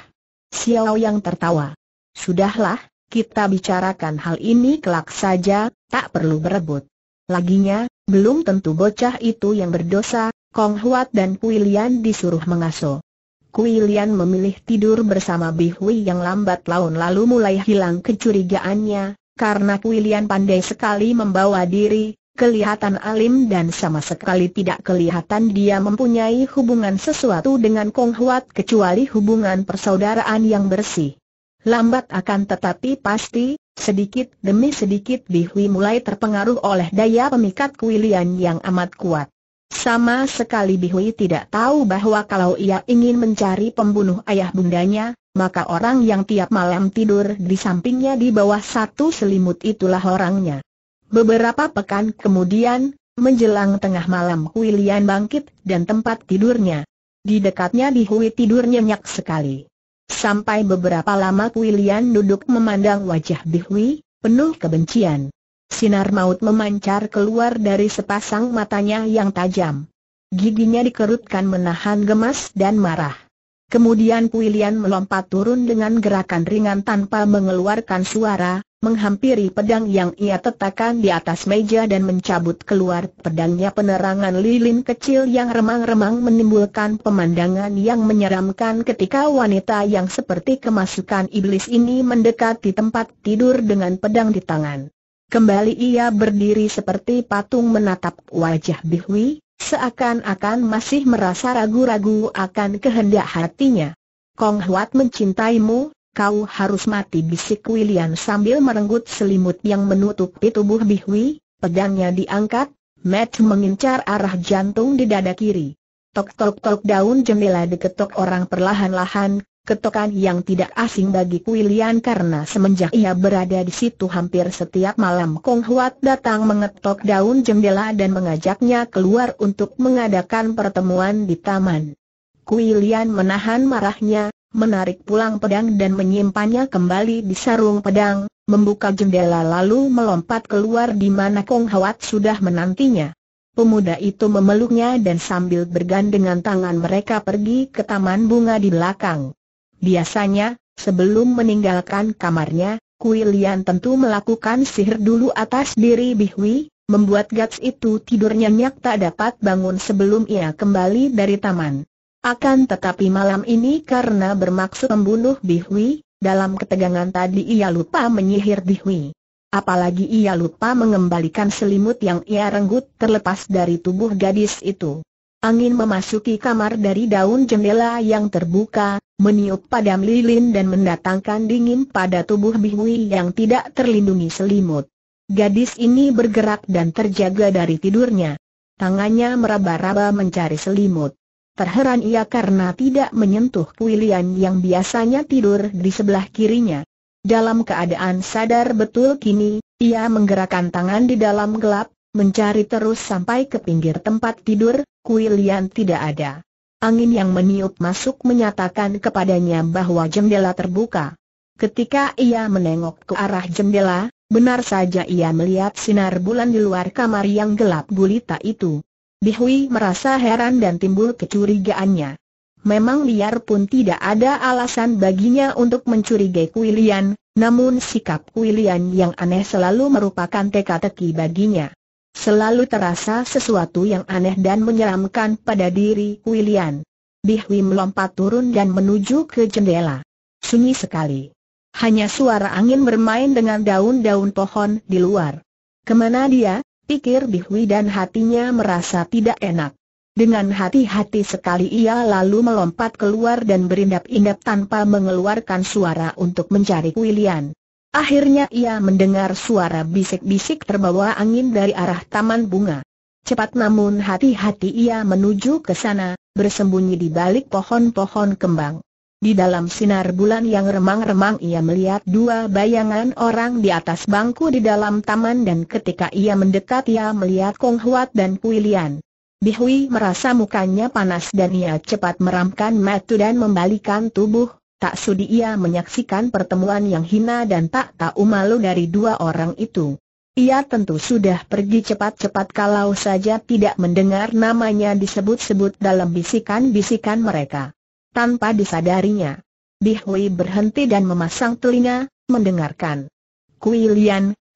Xiao yang tertawa. Sudahlah, kita bicarakan hal ini kelak saja, tak perlu berebut. Laginya, belum tentu bocah itu yang berdosa, Kong Huat dan Kui Lian disuruh mengaso. Kui Lian memilih tidur bersama Bi Hui yang lambat laun lalu mulai hilang kecurigaannya, karena Kui Lian pandai sekali membawa diri, kelihatan alim dan sama sekali tidak kelihatan dia mempunyai hubungan sesuatu dengan Kong Huat kecuali hubungan persaudaraan yang bersih. Lambat akan tetapi pasti, sedikit demi sedikit Bihui mulai terpengaruh oleh daya pemikat Kuilian yang amat kuat. Sama sekali Bihui tidak tahu bahwa kalau ia ingin mencari pembunuh ayah bundanya, maka orang yang tiap malam tidur di sampingnya di bawah satu selimut itulah orangnya. Beberapa pekan kemudian, menjelang tengah malam Kuilian bangkit dan tempat tidurnya. Di dekatnya di Hui tidur nyenyak sekali. Sampai beberapa lama Kuilian duduk memandang wajah Bihui, penuh kebencian. Sinar maut memancar keluar dari sepasang matanya yang tajam. Giginya dikerutkan menahan gemas dan marah. Kemudian Puilian melompat turun dengan gerakan ringan tanpa mengeluarkan suara, menghampiri pedang yang ia tetakan di atas meja dan mencabut keluar pedangnya penerangan lilin kecil yang remang-remang menimbulkan pemandangan yang menyeramkan ketika wanita yang seperti kemasukan iblis ini mendekati tempat tidur dengan pedang di tangan. Kembali ia berdiri seperti patung menatap wajah bihwi. Seakan-akan masih merasa ragu-ragu akan kehendak hatinya. Kong Huat mencintaimu, kau harus mati bisik William sambil merenggut selimut yang menutupi tubuh Bihwi pedangnya diangkat, Matt mengincar arah jantung di dada kiri. Tok tok tok daun jendela diketok orang perlahan-lahan, Ketokan yang tidak asing bagi Kuilian karena semenjak ia berada di situ hampir setiap malam Kong Huat datang mengetok daun jendela dan mengajaknya keluar untuk mengadakan pertemuan di taman. Kuilian menahan marahnya, menarik pulang pedang dan menyimpannya kembali di sarung pedang, membuka jendela lalu melompat keluar di mana Kong Huat sudah menantinya. Pemuda itu memeluknya dan sambil bergandengan tangan mereka pergi ke taman bunga di belakang. Biasanya, sebelum meninggalkan kamarnya, Kui Lian tentu melakukan sihir dulu atas diri Bihui, membuat Gats itu tidur nyenyak tak dapat bangun sebelum ia kembali dari taman. Akan tetapi malam ini karena bermaksud membunuh Bihui, dalam ketegangan tadi ia lupa menyihir Bihui. Apalagi ia lupa mengembalikan selimut yang ia renggut terlepas dari tubuh gadis itu. Angin memasuki kamar dari daun jendela yang terbuka, meniup padam lilin dan mendatangkan dingin pada tubuh Bihui yang tidak terlindungi selimut. Gadis ini bergerak dan terjaga dari tidurnya. Tangannya meraba-raba mencari selimut. Terheran ia karena tidak menyentuh kuilian yang biasanya tidur di sebelah kirinya. Dalam keadaan sadar betul kini, ia menggerakkan tangan di dalam gelap, Mencari terus sampai ke pinggir tempat tidur, Kui tidak ada. Angin yang meniup masuk menyatakan kepadanya bahwa jendela terbuka. Ketika ia menengok ke arah jendela, benar saja ia melihat sinar bulan di luar kamar yang gelap gulita itu. Bihui merasa heran dan timbul kecurigaannya. Memang biarpun tidak ada alasan baginya untuk mencurigai Kuilian, namun sikap Kuilian yang aneh selalu merupakan teka-teki baginya. Selalu terasa sesuatu yang aneh dan menyeramkan pada diri William. Bihwi melompat turun dan menuju ke jendela. Sunyi sekali. Hanya suara angin bermain dengan daun-daun pohon di luar. Kemana dia? Pikir Bihwi dan hatinya merasa tidak enak. Dengan hati-hati sekali ia lalu melompat keluar dan berindap-indap tanpa mengeluarkan suara untuk mencari William. Akhirnya ia mendengar suara bisik-bisik terbawa angin dari arah taman bunga. Cepat namun hati-hati ia menuju ke sana, bersembunyi di balik pohon-pohon kembang. Di dalam sinar bulan yang remang-remang ia melihat dua bayangan orang di atas bangku di dalam taman dan ketika ia mendekat ia melihat Kong Huat dan Kui Lian. Bihui merasa mukanya panas dan ia cepat meramkan mata dan membalikan tubuh, Tak sudi ia menyaksikan pertemuan yang hina dan tak tahu malu dari dua orang itu. Ia tentu sudah pergi cepat-cepat kalau saja tidak mendengar namanya disebut-sebut dalam bisikan-bisikan mereka. Tanpa disadarinya, Bihui berhenti dan memasang telinga, mendengarkan. Kui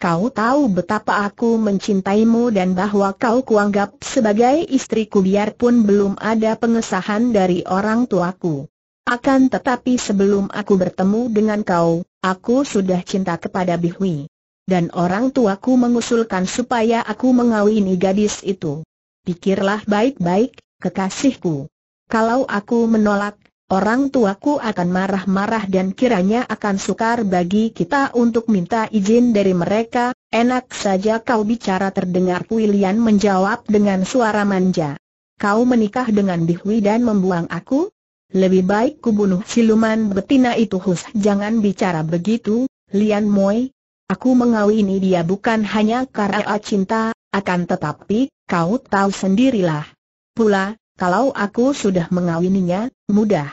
kau tahu betapa aku mencintaimu dan bahwa kau kuanggap sebagai istriku biarpun belum ada pengesahan dari orang tuaku. Akan tetapi sebelum aku bertemu dengan kau, aku sudah cinta kepada Bihui. Dan orang tuaku mengusulkan supaya aku mengawini gadis itu. Pikirlah baik-baik, kekasihku. Kalau aku menolak, orang tuaku akan marah-marah dan kiranya akan sukar bagi kita untuk minta izin dari mereka. Enak saja kau bicara terdengar Puilian menjawab dengan suara manja. Kau menikah dengan Bihui dan membuang aku? Lebih baik kubunuh siluman betina itu Hus jangan bicara begitu, Lian Moi. Aku mengawini dia bukan hanya karena cinta, akan tetapi, kau tahu sendirilah. Pula, kalau aku sudah mengawininya, mudah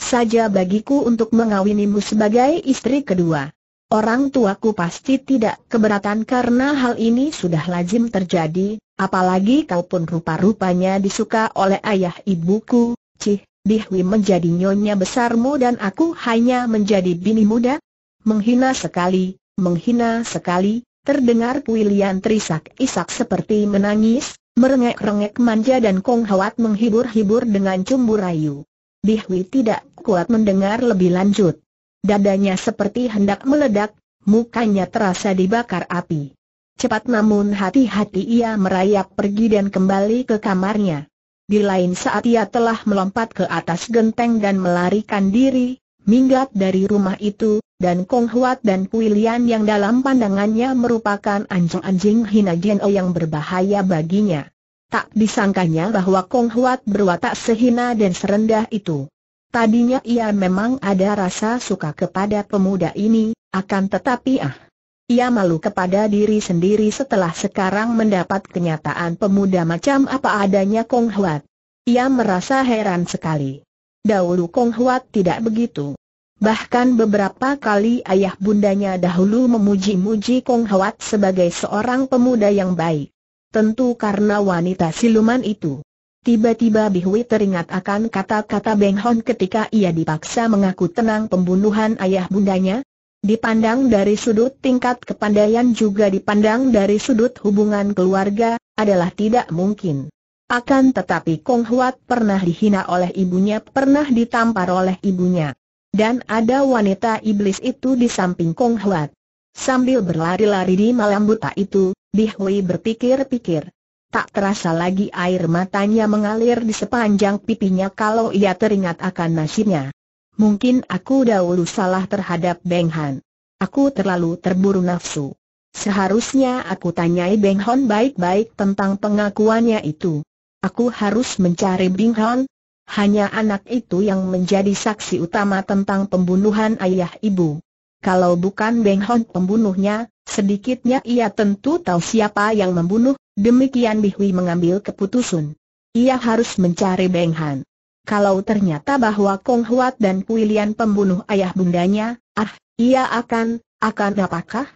saja bagiku untuk mengawinimu sebagai istri kedua. Orang tuaku pasti tidak keberatan karena hal ini sudah lazim terjadi, apalagi kau pun rupa-rupanya disuka oleh ayah ibuku, Cih. Dihwi menjadi nyonya besarmu dan aku hanya menjadi bini muda? Menghina sekali, menghina sekali, terdengar Wilian terisak-isak seperti menangis, merengek-rengek manja dan Kong Hawat menghibur-hibur dengan cumbu rayu. Bihwi tidak kuat mendengar lebih lanjut. Dadanya seperti hendak meledak, mukanya terasa dibakar api. Cepat namun hati-hati ia merayap pergi dan kembali ke kamarnya. Di lain saat ia telah melompat ke atas genteng dan melarikan diri, minggat dari rumah itu, dan Kong Huat dan Kuilian yang dalam pandangannya merupakan anjing-anjing hina Jian yang berbahaya baginya. Tak disangkanya bahwa Kong Huat berwatak sehina dan serendah itu. Tadinya ia memang ada rasa suka kepada pemuda ini, akan tetapi ah, ia malu kepada diri sendiri setelah sekarang mendapat kenyataan pemuda macam apa adanya Kong Huat. Ia merasa heran sekali. Dahulu Kong Huat tidak begitu. Bahkan beberapa kali ayah bundanya dahulu memuji-muji Kong Huat sebagai seorang pemuda yang baik. Tentu karena wanita siluman itu. Tiba-tiba Bihui teringat akan kata-kata Beng Hon ketika ia dipaksa mengaku tenang pembunuhan ayah bundanya, Dipandang dari sudut tingkat kepandaian juga dipandang dari sudut hubungan keluarga, adalah tidak mungkin. Akan tetapi Kong Huat pernah dihina oleh ibunya, pernah ditampar oleh ibunya. Dan ada wanita iblis itu di samping Kong Huat. Sambil berlari-lari di malam buta itu, Hui berpikir-pikir. Tak terasa lagi air matanya mengalir di sepanjang pipinya kalau ia teringat akan nasibnya. Mungkin aku dahulu salah terhadap Beng Han. Aku terlalu terburu nafsu. Seharusnya aku tanyai Beng Han baik-baik tentang pengakuannya itu. Aku harus mencari Beng Han. Hanya anak itu yang menjadi saksi utama tentang pembunuhan ayah ibu. Kalau bukan Beng Hon pembunuhnya, sedikitnya ia tentu tahu siapa yang membunuh, demikian Bihui mengambil keputusan. Ia harus mencari Beng Han. Kalau ternyata bahwa Kong Huat dan Puilian pembunuh ayah bundanya, ah, ia akan, akan dapatkah?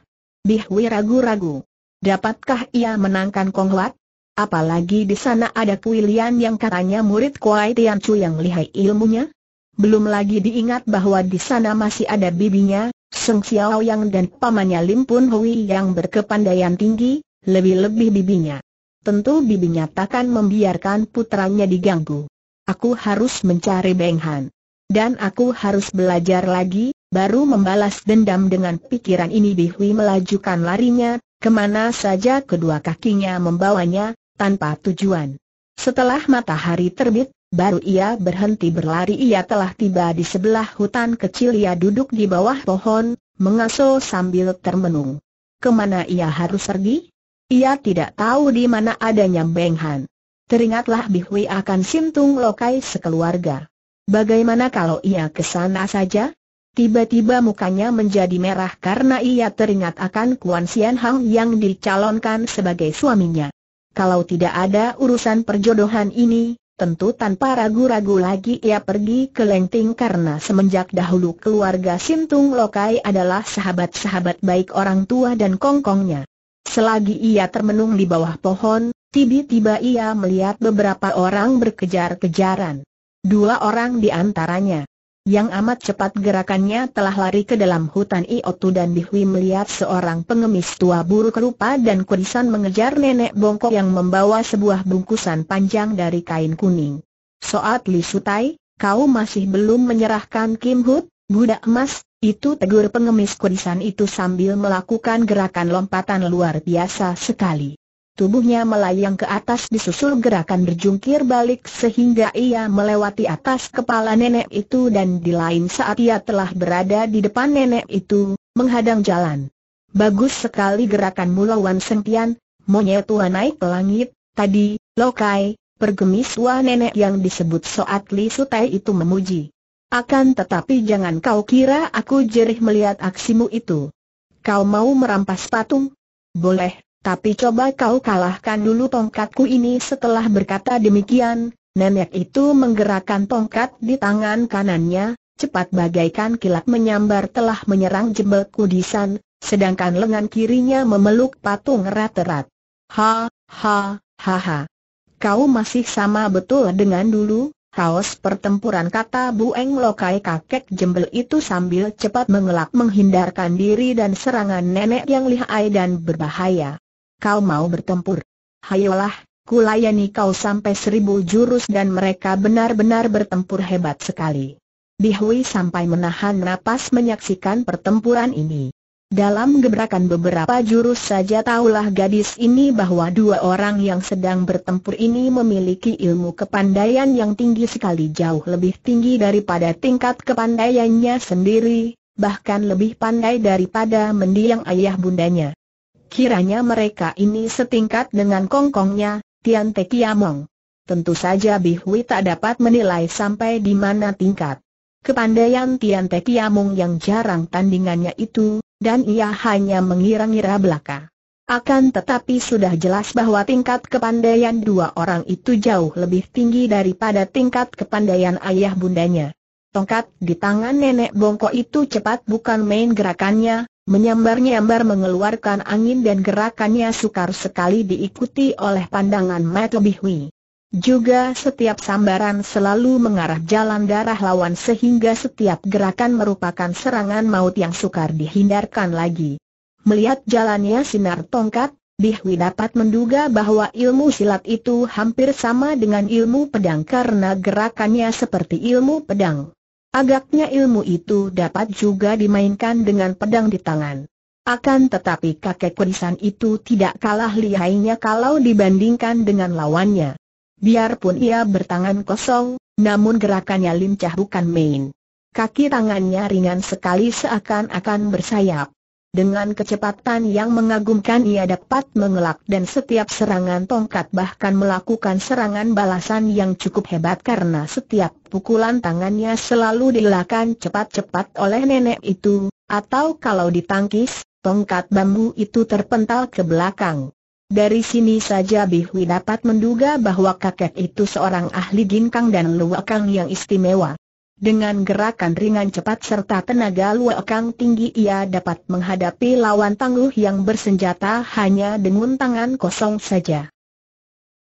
Bihwi ragu-ragu. Dapatkah ia menangkan Kong Huat? Apalagi di sana ada Puilian yang katanya murid Kuai Tian Chu yang lihai ilmunya? Belum lagi diingat bahwa di sana masih ada bibinya, Seng Xiao Yang dan pamannya Lim Pun Hui yang berkepandaian tinggi, lebih-lebih bibinya. Tentu bibinya takkan membiarkan putranya diganggu aku harus mencari Beng Han. Dan aku harus belajar lagi, baru membalas dendam dengan pikiran ini Bihui melajukan larinya, kemana saja kedua kakinya membawanya, tanpa tujuan. Setelah matahari terbit, baru ia berhenti berlari ia telah tiba di sebelah hutan kecil ia duduk di bawah pohon, mengaso sambil termenung. Kemana ia harus pergi? Ia tidak tahu di mana adanya Beng Han. Teringatlah Bihwi akan Simtung Lokai sekeluarga. Bagaimana kalau ia ke sana saja? Tiba-tiba mukanya menjadi merah karena ia teringat akan Kuan Sian Hang yang dicalonkan sebagai suaminya. Kalau tidak ada urusan perjodohan ini, tentu tanpa ragu-ragu lagi ia pergi ke Lengting karena semenjak dahulu keluarga Sintung Lokai adalah sahabat-sahabat baik orang tua dan kongkongnya. Selagi ia termenung di bawah pohon, Tiba-tiba ia melihat beberapa orang berkejar-kejaran. Dua orang di antaranya yang amat cepat gerakannya telah lari ke dalam hutan Iotu dan Dihui melihat seorang pengemis tua buruk rupa dan kurisan mengejar nenek bongkok yang membawa sebuah bungkusan panjang dari kain kuning. Soat Li Sutai, kau masih belum menyerahkan Kim Hut, budak emas, itu tegur pengemis kurisan itu sambil melakukan gerakan lompatan luar biasa sekali. Tubuhnya melayang ke atas disusul gerakan berjungkir balik sehingga ia melewati atas kepala nenek itu dan di lain saat ia telah berada di depan nenek itu, menghadang jalan. Bagus sekali gerakanmu lawan sentian, monyet tua naik ke langit, tadi, lokai, pergemis tua nenek yang disebut Soat Li Sutai itu memuji. Akan tetapi jangan kau kira aku jerih melihat aksimu itu. Kau mau merampas patung? Boleh, tapi coba kau kalahkan dulu tongkatku ini setelah berkata demikian, nenek itu menggerakkan tongkat di tangan kanannya, cepat bagaikan kilat menyambar telah menyerang jebel kudisan, sedangkan lengan kirinya memeluk patung erat-erat. Ha, ha, ha ha. Kau masih sama betul dengan dulu, Kaos pertempuran kata Bu Eng Lokai kakek jembel itu sambil cepat mengelak menghindarkan diri dan serangan nenek yang lihai dan berbahaya kau mau bertempur. Hayolah, kulayani kau sampai seribu jurus dan mereka benar-benar bertempur hebat sekali. Bihui sampai menahan napas menyaksikan pertempuran ini. Dalam gebrakan beberapa jurus saja tahulah gadis ini bahwa dua orang yang sedang bertempur ini memiliki ilmu kepandaian yang tinggi sekali jauh lebih tinggi daripada tingkat kepandaiannya sendiri, bahkan lebih pandai daripada mendiang ayah bundanya. Kiranya mereka ini setingkat dengan kongkongnya, Tian Te Kiamong. Tentu saja Bihui tak dapat menilai sampai di mana tingkat kepandaian Tian Te Kiamong yang jarang tandingannya itu, dan ia hanya mengira-ngira belaka. Akan tetapi sudah jelas bahwa tingkat kepandaian dua orang itu jauh lebih tinggi daripada tingkat kepandaian ayah bundanya. Tongkat di tangan nenek bongkok itu cepat bukan main gerakannya, Menyambar-nyambar mengeluarkan angin dan gerakannya sukar sekali diikuti oleh pandangan mata Bihwi. Juga setiap sambaran selalu mengarah jalan darah lawan sehingga setiap gerakan merupakan serangan maut yang sukar dihindarkan lagi. Melihat jalannya sinar tongkat, Bihwi dapat menduga bahwa ilmu silat itu hampir sama dengan ilmu pedang karena gerakannya seperti ilmu pedang. Agaknya ilmu itu dapat juga dimainkan dengan pedang di tangan. Akan tetapi kakek kurisan itu tidak kalah lihainya kalau dibandingkan dengan lawannya. Biarpun ia bertangan kosong, namun gerakannya lincah bukan main. Kaki tangannya ringan sekali seakan-akan bersayap. Dengan kecepatan yang mengagumkan ia dapat mengelak dan setiap serangan tongkat bahkan melakukan serangan balasan yang cukup hebat karena setiap pukulan tangannya selalu dilakukan cepat-cepat oleh nenek itu, atau kalau ditangkis, tongkat bambu itu terpental ke belakang. Dari sini saja Bihwi dapat menduga bahwa kakek itu seorang ahli ginkang dan luakang yang istimewa. Dengan gerakan ringan cepat serta tenaga luakang tinggi ia dapat menghadapi lawan tangguh yang bersenjata hanya dengan tangan kosong saja.